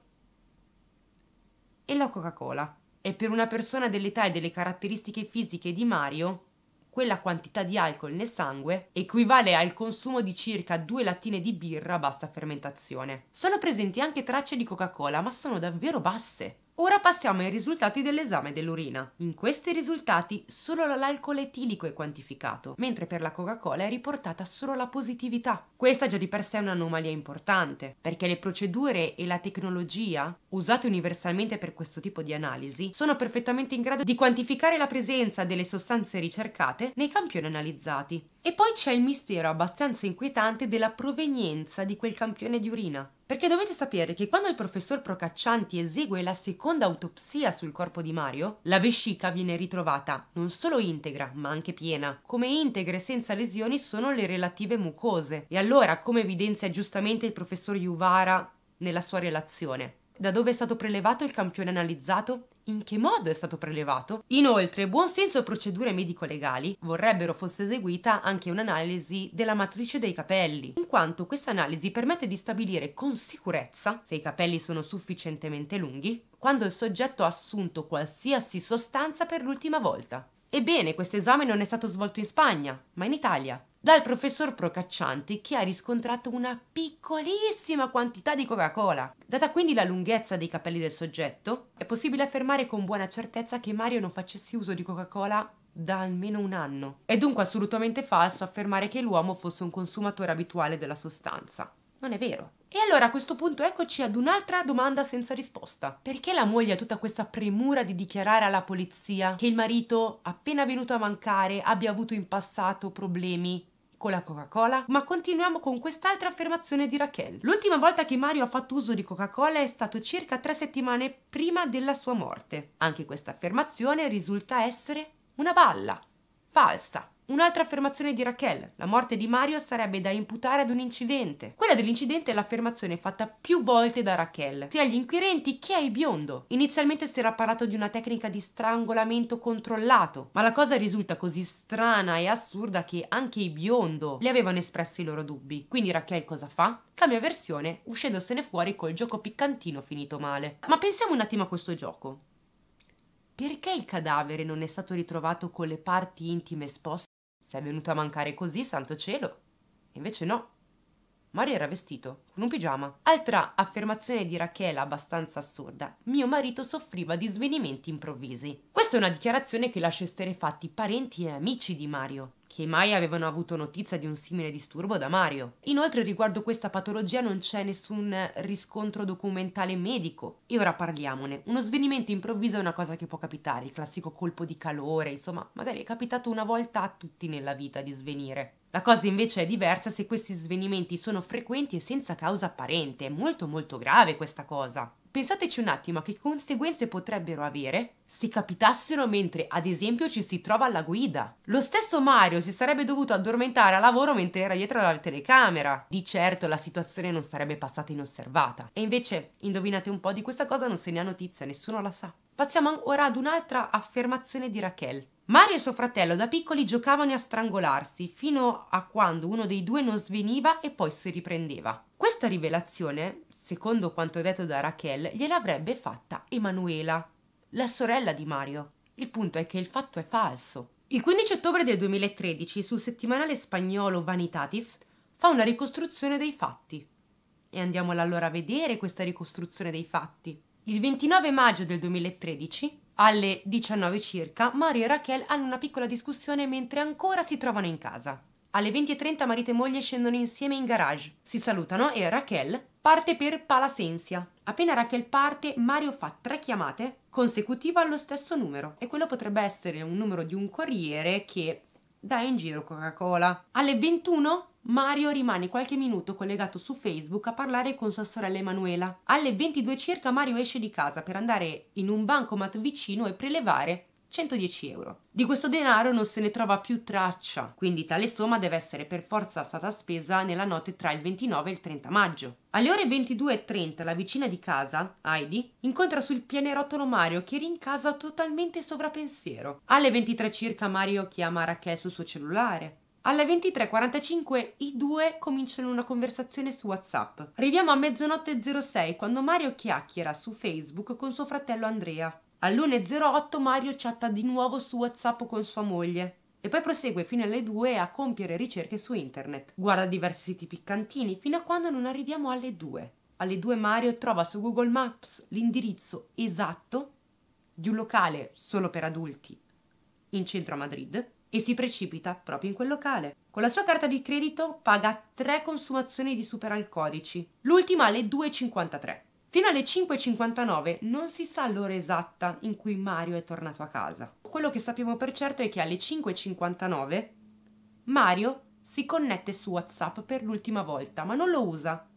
e la Coca-Cola. E per una persona dell'età e delle caratteristiche fisiche di Mario, quella quantità di alcol nel sangue equivale al consumo di circa due lattine di birra a bassa fermentazione. Sono presenti anche tracce di Coca-Cola, ma sono davvero basse. Ora passiamo ai risultati dell'esame dell'urina. In questi risultati solo l'alcol etilico è quantificato, mentre per la Coca-Cola è riportata solo la positività. Questa già di per sé è un'anomalia importante, perché le procedure e la tecnologia usate universalmente per questo tipo di analisi sono perfettamente in grado di quantificare la presenza delle sostanze ricercate nei campioni analizzati. E poi c'è il mistero abbastanza inquietante della provenienza di quel campione di urina. Perché dovete sapere che quando il professor Procaccianti esegue la seconda autopsia sul corpo di Mario, la vescica viene ritrovata non solo integra, ma anche piena. Come integre senza lesioni sono le relative mucose. E allora, come evidenzia giustamente il professor Juvara nella sua relazione, da dove è stato prelevato il campione analizzato? in che modo è stato prelevato. Inoltre, buonsenso e procedure medico-legali vorrebbero fosse eseguita anche un'analisi della matrice dei capelli, in quanto questa analisi permette di stabilire con sicurezza se i capelli sono sufficientemente lunghi, quando il soggetto ha assunto qualsiasi sostanza per l'ultima volta. Ebbene, questo esame non è stato svolto in Spagna, ma in Italia dal professor Procaccianti che ha riscontrato una piccolissima quantità di Coca-Cola. Data quindi la lunghezza dei capelli del soggetto, è possibile affermare con buona certezza che Mario non facesse uso di Coca-Cola da almeno un anno. È dunque assolutamente falso affermare che l'uomo fosse un consumatore abituale della sostanza. Non è vero. E allora a questo punto eccoci ad un'altra domanda senza risposta. Perché la moglie ha tutta questa premura di dichiarare alla polizia che il marito, appena venuto a mancare, abbia avuto in passato problemi con la Coca-Cola? Ma continuiamo con quest'altra affermazione di Raquel. L'ultima volta che Mario ha fatto uso di Coca-Cola è stato circa tre settimane prima della sua morte. Anche questa affermazione risulta essere una balla, falsa. Un'altra affermazione di Raquel, la morte di Mario sarebbe da imputare ad un incidente. Quella dell'incidente è l'affermazione fatta più volte da Raquel, sia agli inquirenti che ai biondo. Inizialmente si era parlato di una tecnica di strangolamento controllato, ma la cosa risulta così strana e assurda che anche i biondo le avevano espresso i loro dubbi. Quindi Raquel cosa fa? Cambia versione, uscendosene fuori col gioco piccantino finito male. Ma pensiamo un attimo a questo gioco. Perché il cadavere non è stato ritrovato con le parti intime esposte? Se è venuto a mancare così, santo cielo. E Invece no. Mario era vestito con un pigiama. Altra affermazione di Rachela abbastanza assurda. Mio marito soffriva di svenimenti improvvisi. Questa è una dichiarazione che lascia esterefatti parenti e amici di Mario che mai avevano avuto notizia di un simile disturbo da Mario. Inoltre riguardo questa patologia non c'è nessun riscontro documentale medico. E ora parliamone. Uno svenimento improvviso è una cosa che può capitare, il classico colpo di calore, insomma, magari è capitato una volta a tutti nella vita di svenire. La cosa invece è diversa se questi svenimenti sono frequenti e senza causa apparente. È molto molto grave questa cosa. Pensateci un attimo a che conseguenze potrebbero avere se capitassero mentre ad esempio ci si trova alla guida. Lo stesso Mario si sarebbe dovuto addormentare a lavoro mentre era dietro la telecamera. Di certo la situazione non sarebbe passata inosservata. E invece, indovinate un po', di questa cosa non se ne ha notizia, nessuno la sa. Passiamo ora ad un'altra affermazione di Raquel. Mario e suo fratello da piccoli giocavano a strangolarsi fino a quando uno dei due non sveniva e poi si riprendeva. Questa rivelazione secondo quanto detto da Raquel, gliel'avrebbe fatta Emanuela, la sorella di Mario. Il punto è che il fatto è falso. Il 15 ottobre del 2013, sul settimanale spagnolo Vanitatis, fa una ricostruzione dei fatti. E andiamola allora a vedere questa ricostruzione dei fatti. Il 29 maggio del 2013, alle 19 circa, Mario e Raquel hanno una piccola discussione mentre ancora si trovano in casa. Alle 20.30 marito e moglie scendono insieme in garage, si salutano e Raquel Parte per Palasensia. Appena Raquel parte, Mario fa tre chiamate consecutive allo stesso numero e quello potrebbe essere un numero di un corriere che dà in giro Coca-Cola. Alle 21 Mario rimane qualche minuto collegato su Facebook a parlare con sua sorella Emanuela. Alle 22 circa Mario esce di casa per andare in un bancomat vicino e prelevare 110 euro. Di questo denaro non se ne trova più traccia, quindi tale somma deve essere per forza stata spesa nella notte tra il 29 e il 30 maggio. Alle ore 22.30 la vicina di casa, Heidi, incontra sul pianerottolo Mario che rincasa totalmente sovrapensiero. Alle 23 circa Mario chiama Raquel sul suo cellulare. Alle 23.45 i due cominciano una conversazione su WhatsApp. Arriviamo a mezzanotte 06 quando Mario chiacchiera su Facebook con suo fratello Andrea. Alle 1.08 Mario chatta di nuovo su WhatsApp con sua moglie e poi prosegue fino alle 2 a compiere ricerche su internet. Guarda diversi siti piccantini fino a quando non arriviamo alle 2. Alle 2 Mario trova su Google Maps l'indirizzo esatto di un locale solo per adulti in centro a Madrid e si precipita proprio in quel locale. Con la sua carta di credito paga 3 consumazioni di superalcolici, l'ultima alle 2.53. Fino alle 5.59 non si sa l'ora esatta in cui Mario è tornato a casa. Quello che sappiamo per certo è che alle 5.59 Mario si connette su WhatsApp per l'ultima volta, ma non lo usa.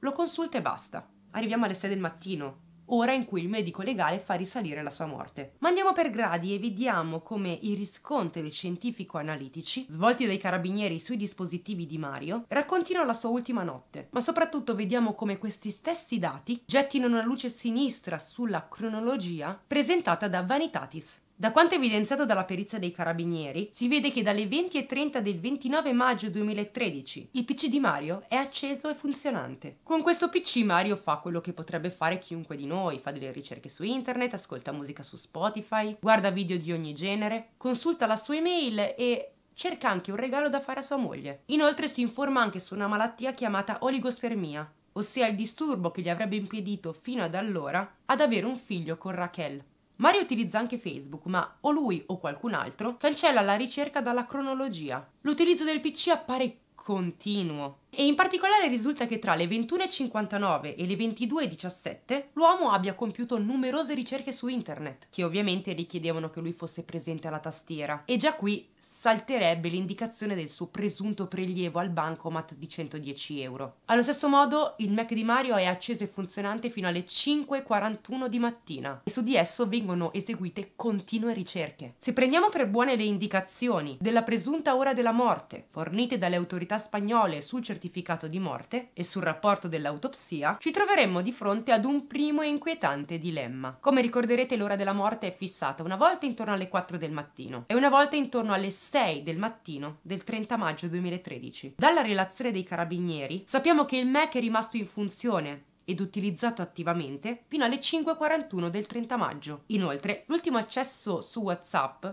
Lo consulta e basta. Arriviamo alle 6 del mattino, ora in cui il medico legale fa risalire la sua morte. Ma andiamo per gradi e vediamo come i riscontri scientifico-analitici, svolti dai carabinieri sui dispositivi di Mario, raccontino la sua ultima notte, ma soprattutto vediamo come questi stessi dati gettino una luce sinistra sulla cronologia presentata da Vanitatis. Da quanto evidenziato dalla perizia dei carabinieri, si vede che dalle 20.30 del 29 maggio 2013 il PC di Mario è acceso e funzionante. Con questo PC Mario fa quello che potrebbe fare chiunque di noi, fa delle ricerche su internet, ascolta musica su Spotify, guarda video di ogni genere, consulta la sua email e cerca anche un regalo da fare a sua moglie. Inoltre si informa anche su una malattia chiamata oligospermia, ossia il disturbo che gli avrebbe impedito fino ad allora ad avere un figlio con Raquel. Mario utilizza anche Facebook, ma o lui o qualcun altro cancella la ricerca dalla cronologia. L'utilizzo del PC appare continuo. E in particolare risulta che tra le 21.59 e le 22.17 l'uomo abbia compiuto numerose ricerche su internet, che ovviamente richiedevano che lui fosse presente alla tastiera. E già qui salterebbe l'indicazione del suo presunto prelievo al bancomat di 110 euro. Allo stesso modo, il Mac di Mario è acceso e funzionante fino alle 5.41 di mattina e su di esso vengono eseguite continue ricerche. Se prendiamo per buone le indicazioni della presunta ora della morte fornite dalle autorità spagnole sul certificato di morte e sul rapporto dell'autopsia, ci troveremmo di fronte ad un primo e inquietante dilemma. Come ricorderete, l'ora della morte è fissata una volta intorno alle 4 del mattino e una volta intorno alle 6 6 del mattino del 30 maggio 2013. Dalla relazione dei carabinieri sappiamo che il MEC è rimasto in funzione ed utilizzato attivamente fino alle 5.41 del 30 maggio. Inoltre, l'ultimo accesso su WhatsApp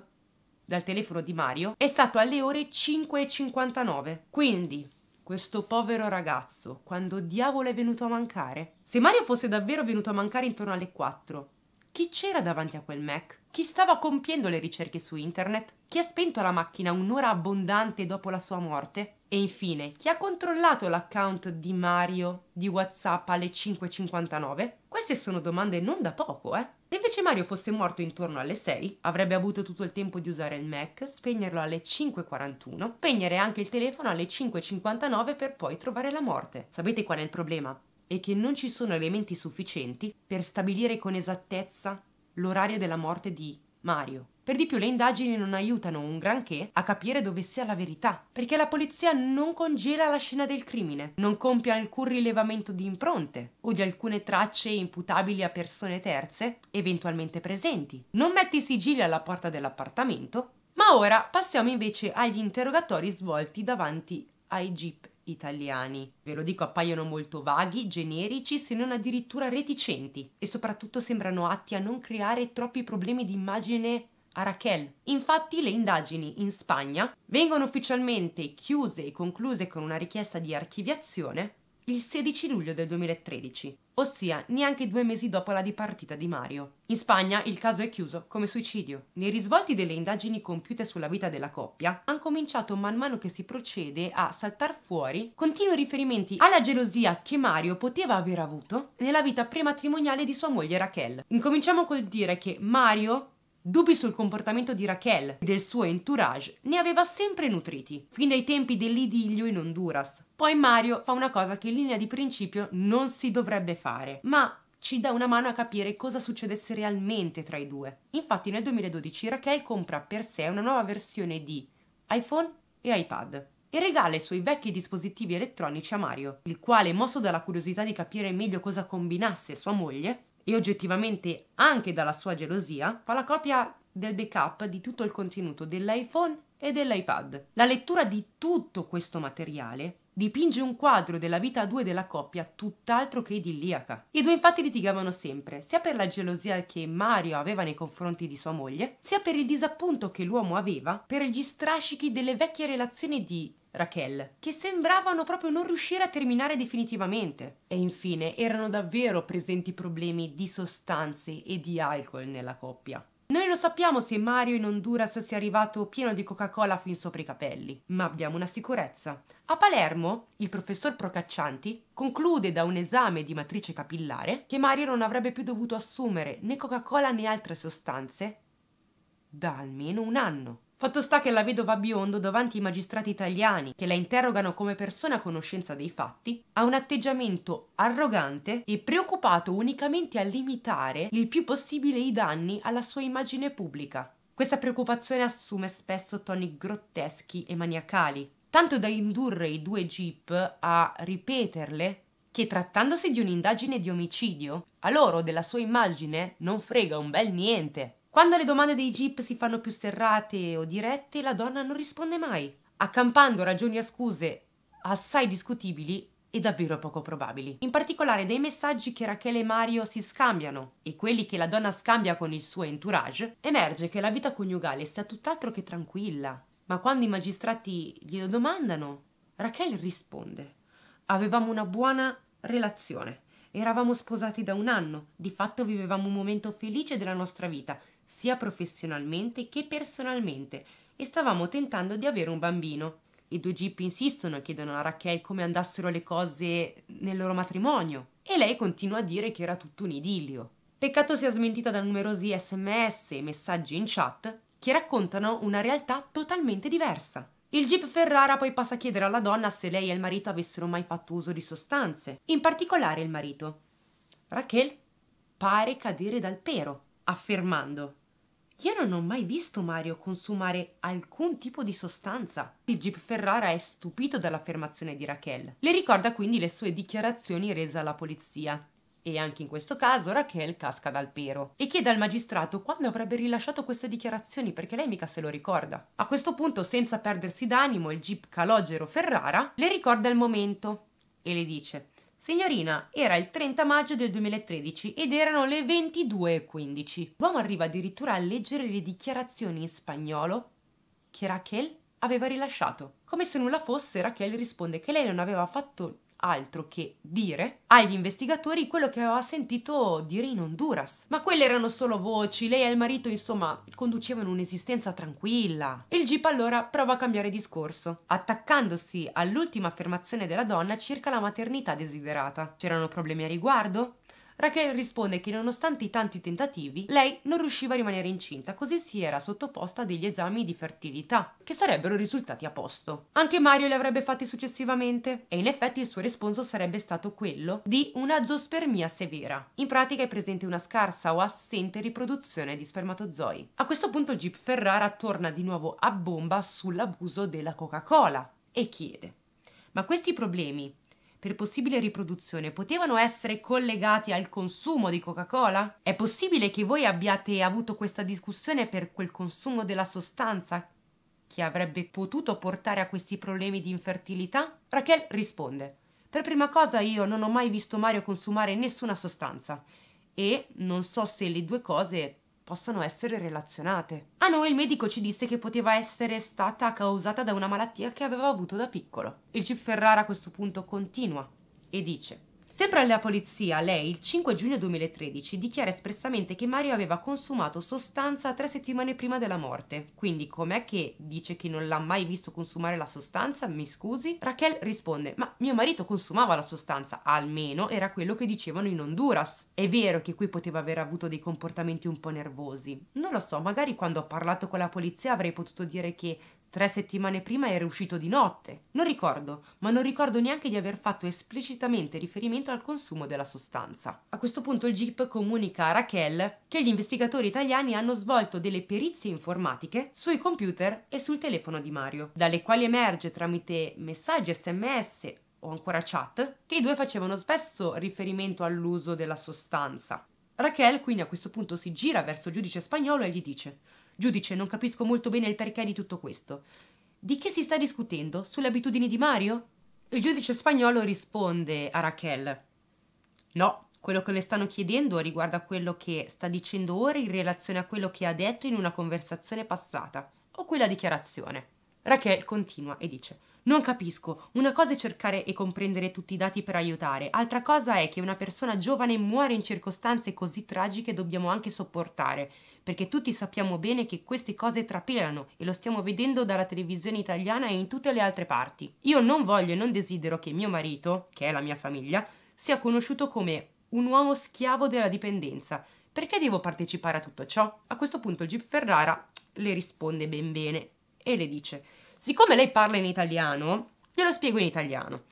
dal telefono di Mario è stato alle ore 5.59. Quindi, questo povero ragazzo, quando diavolo è venuto a mancare? Se Mario fosse davvero venuto a mancare intorno alle 4, chi c'era davanti a quel Mac? Chi stava compiendo le ricerche su internet? Chi ha spento la macchina un'ora abbondante dopo la sua morte? E infine, chi ha controllato l'account di Mario di WhatsApp alle 5.59? Queste sono domande non da poco, eh? Se invece Mario fosse morto intorno alle 6, avrebbe avuto tutto il tempo di usare il Mac, spegnerlo alle 5.41, spegnere anche il telefono alle 5.59 per poi trovare la morte. Sapete qual è il problema? e che non ci sono elementi sufficienti per stabilire con esattezza l'orario della morte di Mario. Per di più le indagini non aiutano un granché a capire dove sia la verità, perché la polizia non congela la scena del crimine, non compie alcun rilevamento di impronte o di alcune tracce imputabili a persone terze eventualmente presenti, non mette i sigilli alla porta dell'appartamento. Ma ora passiamo invece agli interrogatori svolti davanti ai jeep italiani. Ve lo dico, appaiono molto vaghi, generici, se non addirittura reticenti e soprattutto sembrano atti a non creare troppi problemi di immagine a Raquel. Infatti le indagini in Spagna vengono ufficialmente chiuse e concluse con una richiesta di archiviazione il 16 luglio del 2013, ossia neanche due mesi dopo la dipartita di Mario. In Spagna il caso è chiuso come suicidio. Nei risvolti delle indagini compiute sulla vita della coppia hanno cominciato man mano che si procede a saltar fuori continui riferimenti alla gelosia che Mario poteva aver avuto nella vita prematrimoniale di sua moglie Raquel. Incominciamo col dire che Mario Dubbi sul comportamento di Raquel e del suo entourage ne aveva sempre nutriti, fin dai tempi dell'idillio in Honduras, poi Mario fa una cosa che in linea di principio non si dovrebbe fare, ma ci dà una mano a capire cosa succedesse realmente tra i due. Infatti nel 2012 Raquel compra per sé una nuova versione di iPhone e iPad e regala i suoi vecchi dispositivi elettronici a Mario, il quale, mosso dalla curiosità di capire meglio cosa combinasse sua moglie, e oggettivamente anche dalla sua gelosia, fa la copia del backup di tutto il contenuto dell'iPhone e dell'iPad. La lettura di tutto questo materiale dipinge un quadro della vita a due della coppia tutt'altro che idilliaca. I due infatti litigavano sempre, sia per la gelosia che Mario aveva nei confronti di sua moglie, sia per il disappunto che l'uomo aveva per gli strascichi delle vecchie relazioni di Raquel, che sembravano proprio non riuscire a terminare definitivamente. E infine erano davvero presenti problemi di sostanze e di alcol nella coppia. Noi non sappiamo se Mario in Honduras sia arrivato pieno di Coca-Cola fin sopra i capelli, ma abbiamo una sicurezza. A Palermo, il professor Procaccianti conclude da un esame di matrice capillare che Mario non avrebbe più dovuto assumere né Coca-Cola né altre sostanze da almeno un anno. Fatto sta che la vedova Biondo davanti ai magistrati italiani, che la interrogano come persona a conoscenza dei fatti, ha un atteggiamento arrogante e preoccupato unicamente a limitare il più possibile i danni alla sua immagine pubblica. Questa preoccupazione assume spesso toni grotteschi e maniacali, tanto da indurre i due jeep a ripeterle che trattandosi di un'indagine di omicidio, a loro della sua immagine non frega un bel niente. Quando le domande dei jeep si fanno più serrate o dirette, la donna non risponde mai, accampando ragioni a scuse assai discutibili e davvero poco probabili. In particolare dei messaggi che Rachele e Mario si scambiano e quelli che la donna scambia con il suo entourage, emerge che la vita coniugale sta tutt'altro che tranquilla. Ma quando i magistrati glielo domandano, Rachele risponde: Avevamo una buona relazione. Eravamo sposati da un anno, di fatto vivevamo un momento felice della nostra vita, sia professionalmente che personalmente e stavamo tentando di avere un bambino. I due Jeep insistono e chiedono a Raquel come andassero le cose nel loro matrimonio e lei continua a dire che era tutto un idillio. Peccato sia smentita da numerosi sms e messaggi in chat che raccontano una realtà totalmente diversa. Il Jeep Ferrara poi passa a chiedere alla donna se lei e il marito avessero mai fatto uso di sostanze, in particolare il marito. Raquel pare cadere dal pero, affermando io non ho mai visto Mario consumare alcun tipo di sostanza. Il Jeep Ferrara è stupito dall'affermazione di Raquel. Le ricorda quindi le sue dichiarazioni rese alla polizia. E anche in questo caso Raquel casca dal pero e chiede al magistrato quando avrebbe rilasciato queste dichiarazioni perché lei mica se lo ricorda. A questo punto, senza perdersi d'animo, il jeep calogero Ferrara le ricorda il momento e le dice Signorina, era il 30 maggio del 2013 ed erano le 22.15. L'uomo arriva addirittura a leggere le dichiarazioni in spagnolo che Raquel aveva rilasciato. Come se nulla fosse, Raquel risponde che lei non aveva fatto altro che dire agli investigatori quello che aveva sentito dire in Honduras. Ma quelle erano solo voci, lei e il marito insomma conducevano un'esistenza tranquilla. Il jeep allora prova a cambiare discorso, attaccandosi all'ultima affermazione della donna circa la maternità desiderata. C'erano problemi a riguardo? Rachel risponde che nonostante i tanti tentativi, lei non riusciva a rimanere incinta, così si era sottoposta a degli esami di fertilità, che sarebbero risultati a posto. Anche Mario li avrebbe fatti successivamente e in effetti il suo responso sarebbe stato quello di una zoospermia severa. In pratica è presente una scarsa o assente riproduzione di spermatozoi. A questo punto Jeep Ferrara torna di nuovo a bomba sull'abuso della Coca-Cola e chiede: "Ma questi problemi per possibile riproduzione potevano essere collegati al consumo di Coca-Cola? È possibile che voi abbiate avuto questa discussione per quel consumo della sostanza che avrebbe potuto portare a questi problemi di infertilità? Raquel risponde: Per prima cosa io non ho mai visto Mario consumare nessuna sostanza e non so se le due cose possano essere relazionate. A noi il medico ci disse che poteva essere stata causata da una malattia che aveva avuto da piccolo. Il CIP Ferrara a questo punto continua e dice Sempre alla polizia, lei, il 5 giugno 2013, dichiara espressamente che Mario aveva consumato sostanza tre settimane prima della morte. Quindi com'è che dice che non l'ha mai visto consumare la sostanza? Mi scusi? Raquel risponde, ma mio marito consumava la sostanza, almeno era quello che dicevano in Honduras. È vero che qui poteva aver avuto dei comportamenti un po' nervosi. Non lo so, magari quando ho parlato con la polizia avrei potuto dire che Tre settimane prima era uscito di notte. Non ricordo, ma non ricordo neanche di aver fatto esplicitamente riferimento al consumo della sostanza. A questo punto il GIP comunica a Raquel che gli investigatori italiani hanno svolto delle perizie informatiche sui computer e sul telefono di Mario, dalle quali emerge tramite messaggi sms o ancora chat che i due facevano spesso riferimento all'uso della sostanza. Raquel quindi a questo punto si gira verso il giudice spagnolo e gli dice Giudice, non capisco molto bene il perché di tutto questo. Di che si sta discutendo? Sulle abitudini di Mario? Il giudice spagnolo risponde a Raquel. No, quello che le stanno chiedendo riguarda quello che sta dicendo ora in relazione a quello che ha detto in una conversazione passata, o quella dichiarazione. Raquel continua e dice non capisco, una cosa è cercare e comprendere tutti i dati per aiutare, altra cosa è che una persona giovane muore in circostanze così tragiche dobbiamo anche sopportare perché tutti sappiamo bene che queste cose trapelano e lo stiamo vedendo dalla televisione italiana e in tutte le altre parti. Io non voglio e non desidero che mio marito, che è la mia famiglia, sia conosciuto come un uomo schiavo della dipendenza. Perché devo partecipare a tutto ciò? A questo punto Gip Ferrara le risponde ben bene e le dice: Siccome lei parla in italiano, glielo spiego in italiano.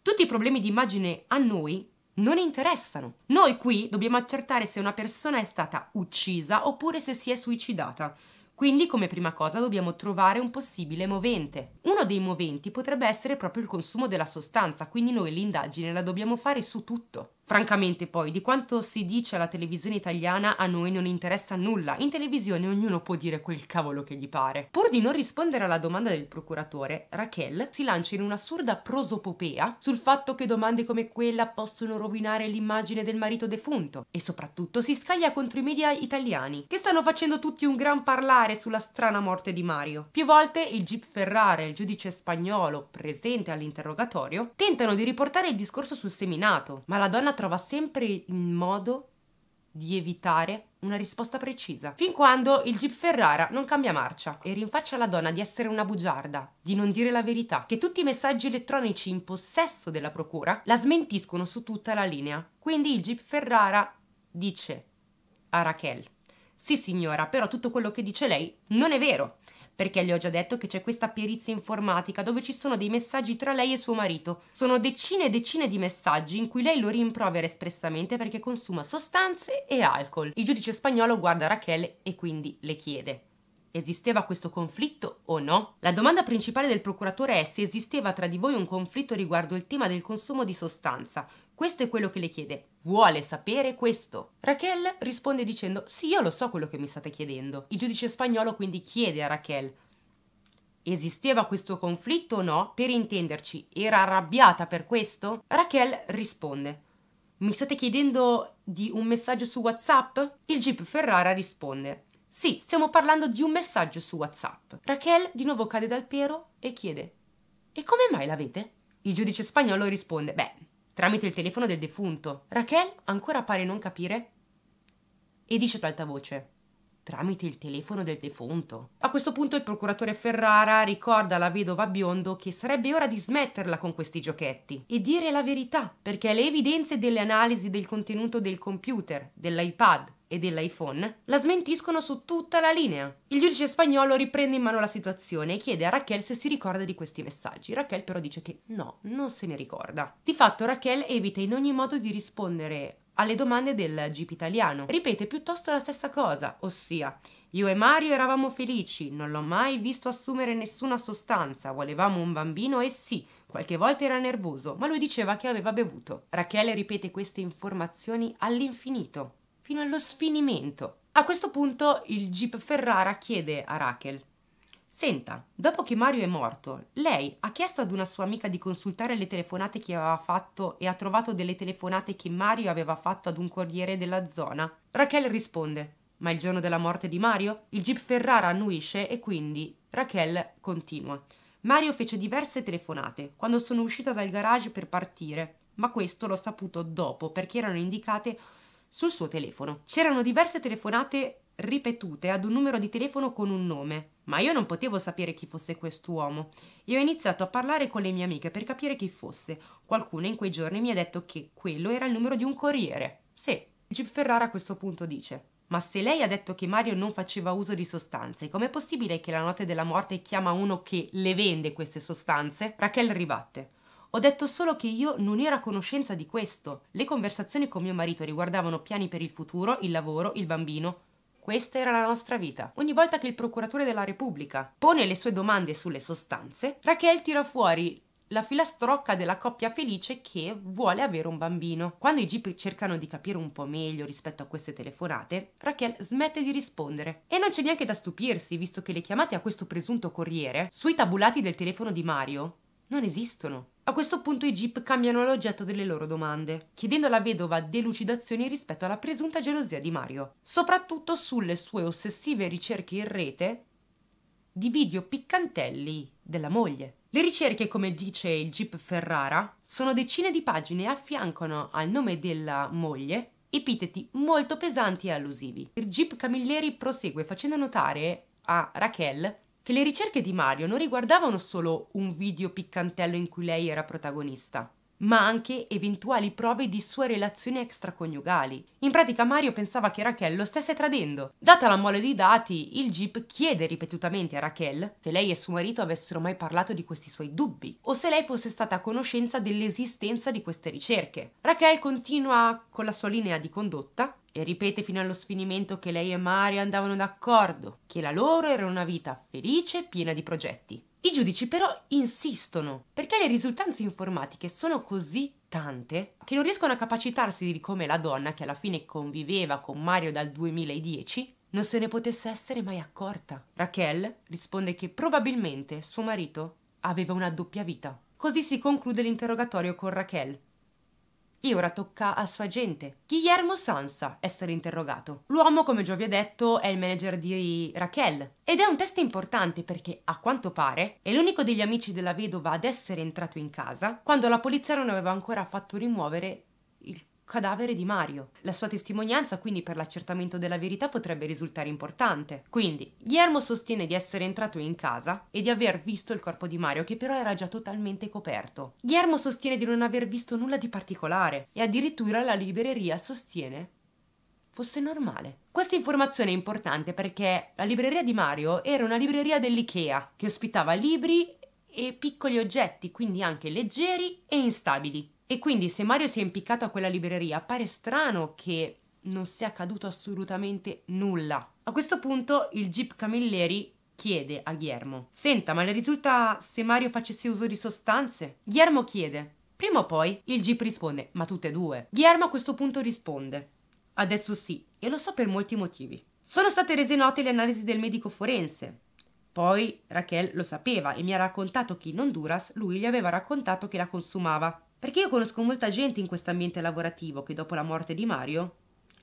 Tutti i problemi di immagine a noi non interessano. Noi qui dobbiamo accertare se una persona è stata uccisa oppure se si è suicidata. Quindi come prima cosa dobbiamo trovare un possibile movente. Uno dei moventi potrebbe essere proprio il consumo della sostanza, quindi noi l'indagine la dobbiamo fare su tutto. Francamente poi, di quanto si dice alla televisione italiana a noi non interessa nulla, in televisione ognuno può dire quel cavolo che gli pare. Pur di non rispondere alla domanda del procuratore, Raquel si lancia in un'assurda prosopopea sul fatto che domande come quella possono rovinare l'immagine del marito defunto e soprattutto si scaglia contro i media italiani, che stanno facendo tutti un gran parlare sulla strana morte di Mario. Più volte il Jeep Ferrara e il giudice spagnolo presente all'interrogatorio tentano di riportare il discorso sul seminato, ma la donna trova sempre il modo di evitare una risposta precisa. Fin quando il Jeep Ferrara non cambia marcia e rinfaccia alla donna di essere una bugiarda, di non dire la verità, che tutti i messaggi elettronici in possesso della procura la smentiscono su tutta la linea. Quindi il Jeep Ferrara dice a Raquel: Sì, signora, però tutto quello che dice lei non è vero perché le ho già detto che c'è questa perizia informatica dove ci sono dei messaggi tra lei e suo marito. Sono decine e decine di messaggi in cui lei lo rimprovera espressamente perché consuma sostanze e alcol. Il giudice spagnolo guarda Raquel e quindi le chiede Esisteva questo conflitto o no? La domanda principale del procuratore è se esisteva tra di voi un conflitto riguardo il tema del consumo di sostanza, questo è quello che le chiede. Vuole sapere questo. Raquel risponde dicendo sì, io lo so quello che mi state chiedendo. Il giudice spagnolo quindi chiede a Raquel Esisteva questo conflitto o no? Per intenderci, era arrabbiata per questo? Raquel risponde Mi state chiedendo di un messaggio su WhatsApp? Il Jeep Ferrara risponde Sì, stiamo parlando di un messaggio su WhatsApp. Raquel di nuovo cade dal pero e chiede E come mai l'avete? Il giudice spagnolo risponde Beh, tramite il telefono del defunto. Raquel ancora pare non capire e dice ad alta voce: tramite il telefono del defunto. A questo punto il procuratore Ferrara ricorda alla vedova Biondo che sarebbe ora di smetterla con questi giochetti e dire la verità, perché le evidenze delle analisi del contenuto del computer, dell'iPad, e dell'iPhone la smentiscono su tutta la linea. Il giudice spagnolo riprende in mano la situazione e chiede a Raquel se si ricorda di questi messaggi. Raquel però dice che no, non se ne ricorda. Di fatto Raquel evita in ogni modo di rispondere alle domande del Jeep italiano. Ripete piuttosto la stessa cosa, ossia io e Mario eravamo felici, non l'ho mai visto assumere nessuna sostanza, volevamo un bambino e sì, qualche volta era nervoso, ma lui diceva che aveva bevuto. Rachele ripete queste informazioni all'infinito, fino allo sfinimento. A questo punto il Jeep Ferrara chiede a Rachel Senta, dopo che Mario è morto, lei ha chiesto ad una sua amica di consultare le telefonate che aveva fatto e ha trovato delle telefonate che Mario aveva fatto ad un corriere della zona? Raquel risponde: Ma il giorno della morte di Mario? Il Jeep Ferrara annuisce e quindi Raquel continua. Mario fece diverse telefonate quando sono uscita dal garage per partire, ma questo l'ho saputo dopo perché erano indicate sul suo telefono. C'erano diverse telefonate ripetute ad un numero di telefono con un nome, ma io non potevo sapere chi fosse quest'uomo. Io ho iniziato a parlare con le mie amiche per capire chi fosse. Qualcuno in quei giorni mi ha detto che quello era il numero di un corriere. Sì, Gip Ferrara a questo punto dice. Ma se lei ha detto che Mario non faceva uso di sostanze, com'è possibile che la notte della morte chiama uno che le vende queste sostanze? Raquel ribatte. Ho detto solo che io non ero a conoscenza di questo. Le conversazioni con mio marito riguardavano piani per il futuro, il lavoro, il bambino, questa era la nostra vita. Ogni volta che il procuratore della Repubblica pone le sue domande sulle sostanze, Raquel tira fuori la filastrocca della coppia felice che vuole avere un bambino. Quando i GP cercano di capire un po' meglio rispetto a queste telefonate, Raquel smette di rispondere. E non c'è neanche da stupirsi, visto che le chiamate a questo presunto corriere sui tabulati del telefono di Mario non esistono. A questo punto i jeep cambiano l'oggetto delle loro domande, chiedendo alla vedova delucidazioni rispetto alla presunta gelosia di Mario, soprattutto sulle sue ossessive ricerche in rete di video piccantelli della moglie. Le ricerche, come dice il Jeep Ferrara, sono decine di pagine e affiancano al nome della moglie epiteti molto pesanti e allusivi. Il Jeep Camilleri prosegue facendo notare a Raquel che le ricerche di Mario non riguardavano solo un video piccantello in cui lei era protagonista, ma anche eventuali prove di sue relazioni extraconiugali. In pratica Mario pensava che Raquel lo stesse tradendo. Data la mole di dati, il Jeep chiede ripetutamente a Raquel se lei e suo marito avessero mai parlato di questi suoi dubbi o se lei fosse stata a conoscenza dell'esistenza di queste ricerche. Raquel continua con la sua linea di condotta e ripete fino allo sfinimento che lei e Mario andavano d'accordo, che la loro era una vita felice e piena di progetti. I giudici però insistono, perché le risultanze informatiche sono così tante che non riescono a capacitarsi di come la donna che alla fine conviveva con Mario dal 2010 non se ne potesse essere mai accorta. Raquel risponde che probabilmente suo marito aveva una doppia vita. Così si conclude l'interrogatorio con Raquel, e ora tocca a sua gente, Guillermo Sansa, essere interrogato. L'uomo, come già vi ho detto, è il manager di Raquel. Ed è un test importante perché, a quanto pare, è l'unico degli amici della vedova ad essere entrato in casa quando la polizia non aveva ancora fatto rimuovere cadavere di Mario. La sua testimonianza quindi per l'accertamento della verità potrebbe risultare importante. Quindi, Guillermo sostiene di essere entrato in casa e di aver visto il corpo di Mario che però era già totalmente coperto. Guillermo sostiene di non aver visto nulla di particolare e addirittura la libreria sostiene fosse normale. Questa informazione è importante perché la libreria di Mario era una libreria dell'IKEA che ospitava libri e piccoli oggetti, quindi anche leggeri e instabili. E quindi se Mario si è impiccato a quella libreria, pare strano che non sia accaduto assolutamente nulla. A questo punto il Jeep Camilleri chiede a Guillermo: Senta, ma le risulta se Mario facesse uso di sostanze? Guillermo chiede. Prima o poi il Jeep risponde: Ma tutte e due. Guillermo a questo punto risponde: Adesso sì, e lo so per molti motivi. Sono state rese note le analisi del medico forense. Poi Raquel lo sapeva e mi ha raccontato che in Honduras lui gli aveva raccontato che la consumava. Perché io conosco molta gente in questo ambiente lavorativo che dopo la morte di Mario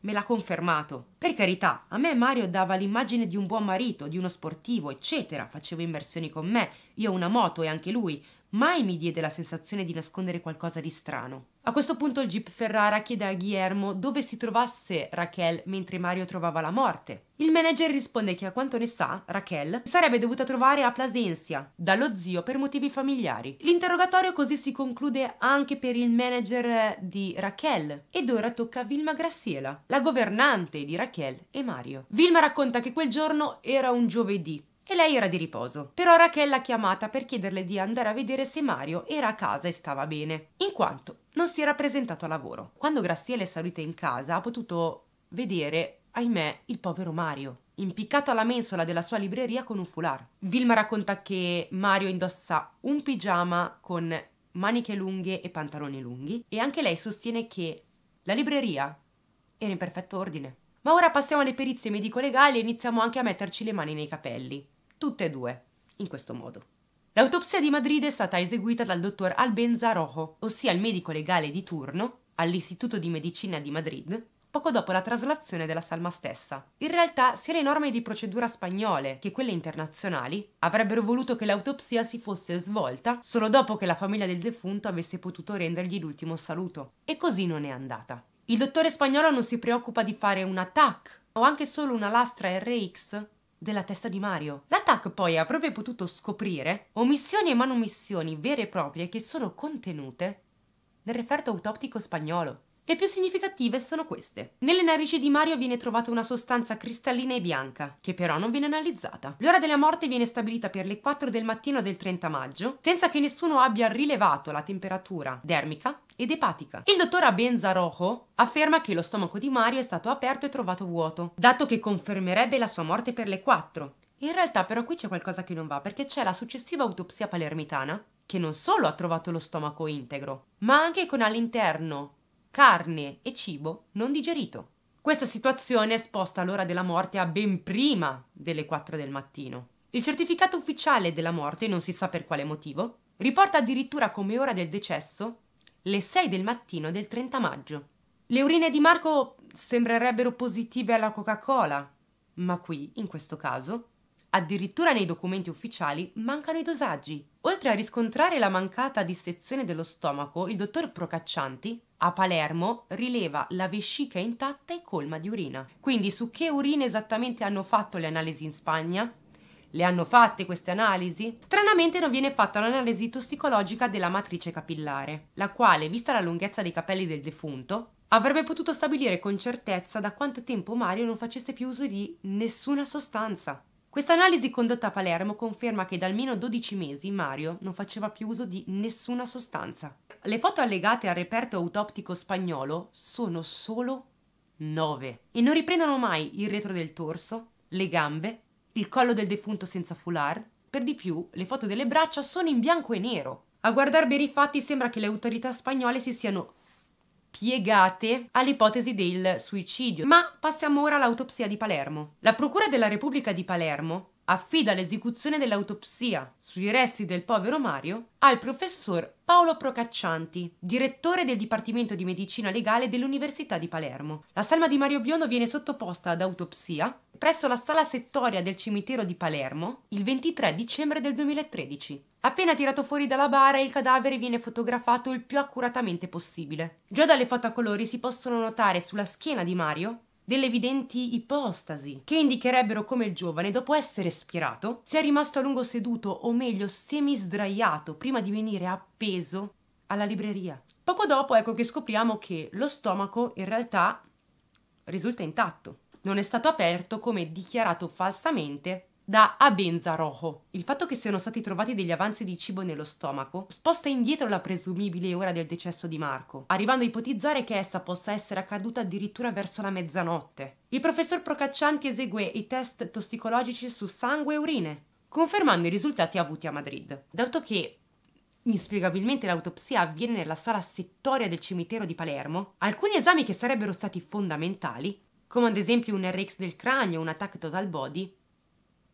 me l'ha confermato. Per carità, a me Mario dava l'immagine di un buon marito, di uno sportivo, eccetera. Facevo immersioni con me, io una moto e anche lui. Mai mi diede la sensazione di nascondere qualcosa di strano. A questo punto il Jeep Ferrara chiede a Guillermo dove si trovasse Raquel mentre Mario trovava la morte. Il manager risponde che a quanto ne sa, Raquel sarebbe dovuta trovare a Plasencia dallo zio per motivi familiari. L'interrogatorio così si conclude anche per il manager di Raquel ed ora tocca a Vilma Grassiela, la governante di Raquel e Mario. Vilma racconta che quel giorno era un giovedì e lei era di riposo. Però Rachel l'ha chiamata per chiederle di andare a vedere se Mario era a casa e stava bene, in quanto non si era presentato a lavoro. Quando Graziele è salita in casa ha potuto vedere, ahimè, il povero Mario impiccato alla mensola della sua libreria con un foulard. Vilma racconta che Mario indossa un pigiama con maniche lunghe e pantaloni lunghi e anche lei sostiene che la libreria era in perfetto ordine. Ma ora passiamo alle perizie medico-legali e iniziamo anche a metterci le mani nei capelli tutte e due, in questo modo. L'autopsia di Madrid è stata eseguita dal dottor Albenza Rojo, ossia il medico legale di turno, all'Istituto di Medicina di Madrid, poco dopo la traslazione della salma stessa. In realtà, sia le norme di procedura spagnole che quelle internazionali avrebbero voluto che l'autopsia si fosse svolta solo dopo che la famiglia del defunto avesse potuto rendergli l'ultimo saluto. E così non è andata. Il dottore spagnolo non si preoccupa di fare una TAC o anche solo una lastra RX della testa di Mario. L'attack poi avrebbe potuto scoprire omissioni e manomissioni vere e proprie che sono contenute nel referto autoptico spagnolo. Le più significative sono queste. Nelle narici di Mario viene trovata una sostanza cristallina e bianca, che però non viene analizzata. L'ora della morte viene stabilita per le 4 del mattino del 30 maggio, senza che nessuno abbia rilevato la temperatura dermica ed epatica. Il dottor Abenzarojo afferma che lo stomaco di Mario è stato aperto e trovato vuoto, dato che confermerebbe la sua morte per le 4. In realtà però qui c'è qualcosa che non va perché c'è la successiva autopsia palermitana che non solo ha trovato lo stomaco integro, ma anche con all'interno carne e cibo non digerito. Questa situazione sposta l'ora della morte a ben prima delle 4 del mattino. Il certificato ufficiale della morte, non si sa per quale motivo, riporta addirittura come ora del decesso le 6 del mattino del 30 maggio. Le urine di Marco sembrerebbero positive alla Coca-Cola, ma qui, in questo caso, addirittura nei documenti ufficiali mancano i dosaggi. Oltre a riscontrare la mancata dissezione dello stomaco, il dottor Procaccianti a Palermo rileva la vescica intatta e colma di urina. Quindi su che urine esattamente hanno fatto le analisi in Spagna? Le hanno fatte queste analisi? Stranamente non viene fatta un'analisi tossicologica della matrice capillare, la quale, vista la lunghezza dei capelli del defunto, avrebbe potuto stabilire con certezza da quanto tempo Mario non facesse più uso di nessuna sostanza. Questa analisi condotta a Palermo conferma che da almeno 12 mesi Mario non faceva più uso di nessuna sostanza. Le foto allegate al reperto autoptico spagnolo sono solo 9 e non riprendono mai il retro del torso, le gambe il collo del defunto senza foulard, per di più le foto delle braccia sono in bianco e nero. A guardar bene i fatti sembra che le autorità spagnole si siano piegate all'ipotesi del suicidio. Ma passiamo ora all'autopsia di Palermo. La Procura della Repubblica di Palermo affida l'esecuzione dell'autopsia sui resti del povero Mario al professor Paolo Procaccianti, direttore del Dipartimento di Medicina Legale dell'Università di Palermo. La salma di Mario Biondo viene sottoposta ad autopsia presso la sala settoria del cimitero di Palermo il 23 dicembre del 2013. Appena tirato fuori dalla bara, il cadavere viene fotografato il più accuratamente possibile. Già dalle foto a colori si possono notare sulla schiena di Mario delle evidenti ipostasi che indicherebbero come il giovane, dopo essere spirato, sia rimasto a lungo seduto o meglio semisdraiato prima di venire appeso alla libreria. Poco dopo ecco che scopriamo che lo stomaco in realtà risulta intatto, non è stato aperto come dichiarato falsamente da Abenzarojo. Il fatto che siano stati trovati degli avanzi di cibo nello stomaco sposta indietro la presumibile ora del decesso di Marco, arrivando a ipotizzare che essa possa essere accaduta addirittura verso la mezzanotte. Il professor Procaccianti esegue i test tossicologici su sangue e urine, confermando i risultati avuti a Madrid. Dato che Inspiegabilmente l'autopsia avviene nella sala settoria del cimitero di Palermo. Alcuni esami che sarebbero stati fondamentali, come ad esempio un RX del cranio, un attack total body,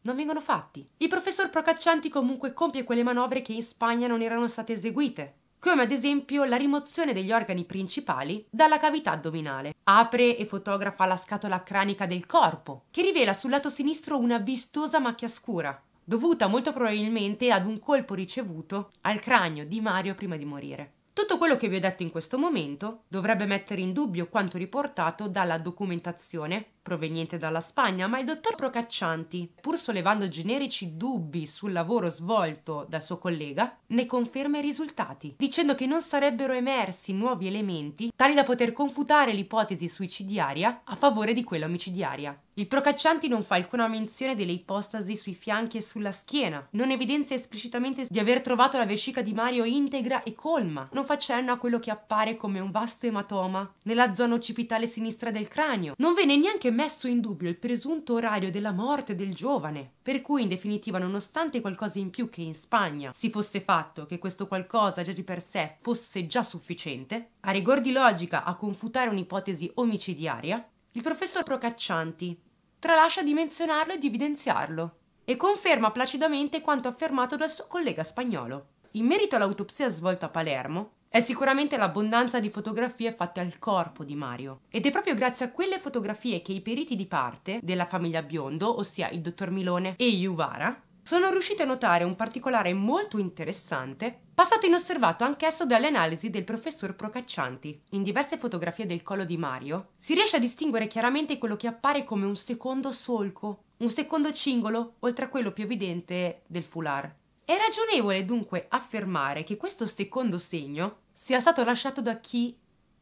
non vengono fatti. Il professor Procaccianti comunque compie quelle manovre che in Spagna non erano state eseguite, come ad esempio la rimozione degli organi principali dalla cavità addominale. Apre e fotografa la scatola cranica del corpo, che rivela sul lato sinistro una vistosa macchia scura, dovuta molto probabilmente ad un colpo ricevuto al cranio di Mario prima di morire. Tutto quello che vi ho detto in questo momento dovrebbe mettere in dubbio quanto riportato dalla documentazione proveniente dalla Spagna, ma il dottor Procaccianti, pur sollevando generici dubbi sul lavoro svolto dal suo collega, ne conferma i risultati, dicendo che non sarebbero emersi nuovi elementi tali da poter confutare l'ipotesi suicidiaria a favore di quella omicidiaria. Il Procaccianti non fa alcuna menzione delle ipostasi sui fianchi e sulla schiena, non evidenzia esplicitamente di aver trovato la vescica di Mario integra e colma, non fa cenno a quello che appare come un vasto ematoma nella zona occipitale sinistra del cranio, non venne neanche messo in dubbio il presunto orario della morte del giovane, per cui in definitiva nonostante qualcosa in più che in Spagna si fosse fatto, che questo qualcosa già di per sé fosse già sufficiente, a rigor di logica a confutare un'ipotesi omicidiaria, il professor Procaccianti tralascia di menzionarlo e di evidenziarlo e conferma placidamente quanto affermato dal suo collega spagnolo. In merito all'autopsia svolta a Palermo, è sicuramente l'abbondanza di fotografie fatte al corpo di Mario. Ed è proprio grazie a quelle fotografie che i periti di parte della famiglia Biondo, ossia il dottor Milone e Yuvara, sono riusciti a notare un particolare molto interessante, passato inosservato anch'esso dalle analisi del professor Procaccianti. In diverse fotografie del collo di Mario si riesce a distinguere chiaramente quello che appare come un secondo solco, un secondo cingolo, oltre a quello più evidente del foulard. È ragionevole dunque affermare che questo secondo segno sia stato lasciato da chi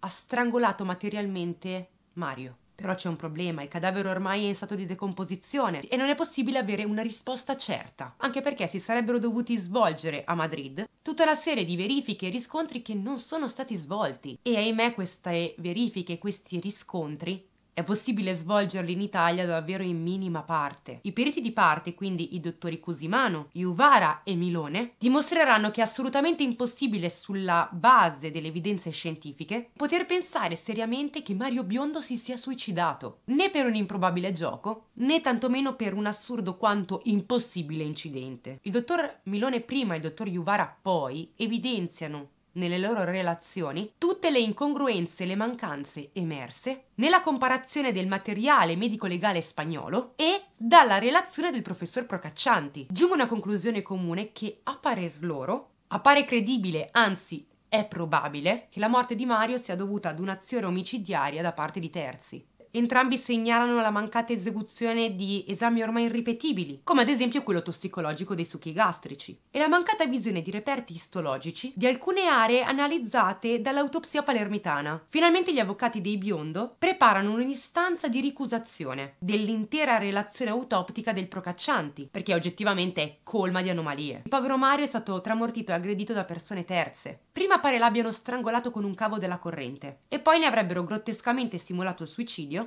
ha strangolato materialmente Mario. Però c'è un problema, il cadavere ormai è in stato di decomposizione e non è possibile avere una risposta certa, anche perché si sarebbero dovuti svolgere a Madrid tutta una serie di verifiche e riscontri che non sono stati svolti e ahimè queste verifiche e questi riscontri è possibile svolgerli in Italia davvero in minima parte. I periti di parte, quindi i dottori Cusimano, Iuvara e Milone, dimostreranno che è assolutamente impossibile sulla base delle evidenze scientifiche poter pensare seriamente che Mario Biondo si sia suicidato, né per un improbabile gioco, né tantomeno per un assurdo quanto impossibile incidente. Il dottor Milone prima e il dottor Iuvara poi evidenziano nelle loro relazioni tutte le incongruenze e le mancanze emerse nella comparazione del materiale medico-legale spagnolo e dalla relazione del professor Procaccianti. Giungono a conclusione comune che, a parer loro, appare credibile, anzi è probabile, che la morte di Mario sia dovuta ad un'azione omicidiaria da parte di terzi. Entrambi segnalano la mancata esecuzione di esami ormai irripetibili, come ad esempio quello tossicologico dei succhi gastrici, e la mancata visione di reperti istologici di alcune aree analizzate dall'autopsia palermitana. Finalmente gli avvocati dei Biondo preparano un'istanza di ricusazione dell'intera relazione autoptica del Procaccianti, perché oggettivamente è colma di anomalie. Il povero Mario è stato tramortito e aggredito da persone terze. Prima pare l'abbiano strangolato con un cavo della corrente e poi ne avrebbero grottescamente simulato il suicidio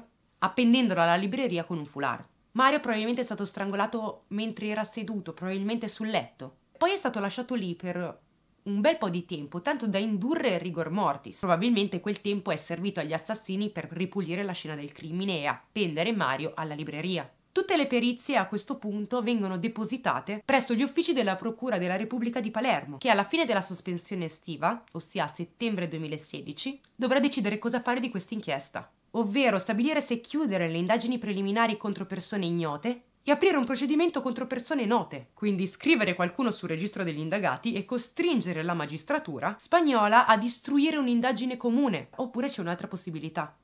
appendendolo alla libreria con un foulard. Mario probabilmente è stato strangolato mentre era seduto, probabilmente sul letto. Poi è stato lasciato lì per un bel po' di tempo, tanto da indurre rigor mortis. Probabilmente quel tempo è servito agli assassini per ripulire la scena del crimine e appendere Mario alla libreria. Tutte le perizie a questo punto vengono depositate presso gli uffici della Procura della Repubblica di Palermo, che alla fine della sospensione estiva, ossia a settembre 2016, dovrà decidere cosa fare di questa inchiesta, ovvero stabilire se chiudere le indagini preliminari contro persone ignote e aprire un procedimento contro persone note, quindi scrivere qualcuno sul registro degli indagati e costringere la magistratura spagnola a distruire un'indagine comune, oppure c'è un'altra possibilità.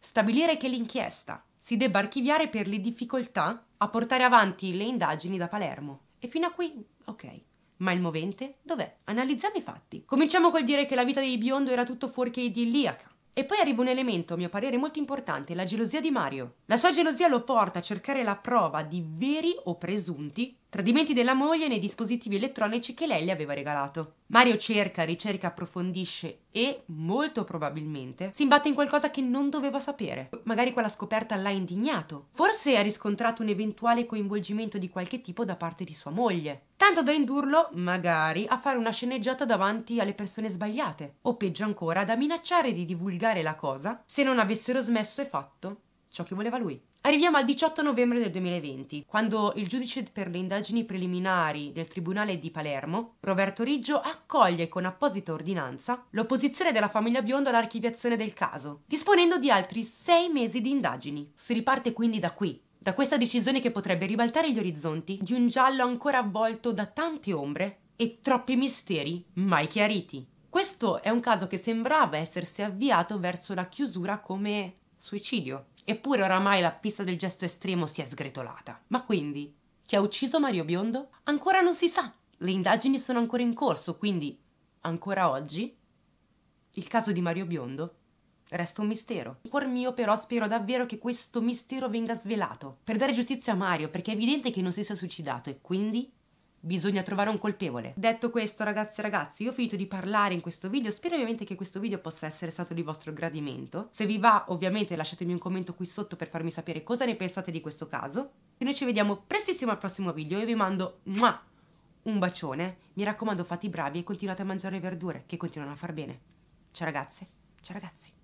Stabilire che l'inchiesta si debba archiviare per le difficoltà a portare avanti le indagini da Palermo. E fino a qui, ok. Ma il movente dov'è? Analizziamo i fatti. Cominciamo col dire che la vita dei biondo era tutto fuorché idilliaca. E poi arriva un elemento, a mio parere, molto importante, la gelosia di Mario. La sua gelosia lo porta a cercare la prova di veri o presunti tradimenti della moglie nei dispositivi elettronici che lei le aveva regalato. Mario cerca, ricerca, approfondisce e, molto probabilmente, si imbatte in qualcosa che non doveva sapere. Magari quella scoperta l'ha indignato. Forse ha riscontrato un eventuale coinvolgimento di qualche tipo da parte di sua moglie. Tanto da indurlo, magari, a fare una sceneggiata davanti alle persone sbagliate. O peggio ancora, da minacciare di divulgare la cosa se non avessero smesso e fatto ciò che voleva lui. Arriviamo al 18 novembre del 2020, quando il giudice per le indagini preliminari del Tribunale di Palermo, Roberto Riggio, accoglie con apposita ordinanza l'opposizione della famiglia Biondo all'archiviazione del caso, disponendo di altri sei mesi di indagini. Si riparte quindi da qui, da questa decisione che potrebbe ribaltare gli orizzonti di un giallo ancora avvolto da tante ombre e troppi misteri mai chiariti. Questo è un caso che sembrava essersi avviato verso la chiusura come suicidio. Eppure oramai la pista del gesto estremo si è sgretolata. Ma quindi, chi ha ucciso Mario Biondo? Ancora non si sa. Le indagini sono ancora in corso, quindi, ancora oggi, il caso di Mario Biondo resta un mistero. In cuor mio però spero davvero che questo mistero venga svelato, per dare giustizia a Mario, perché è evidente che non si sia suicidato e quindi Bisogna trovare un colpevole. Detto questo, ragazzi e ragazzi, io ho finito di parlare in questo video. Spero ovviamente che questo video possa essere stato di vostro gradimento. Se vi va, ovviamente lasciatemi un commento qui sotto per farmi sapere cosa ne pensate di questo caso. E noi ci vediamo prestissimo al prossimo video io vi mando un bacione. Mi raccomando, fate i bravi e continuate a mangiare verdure, che continuano a far bene. Ciao ragazze, ciao ragazzi.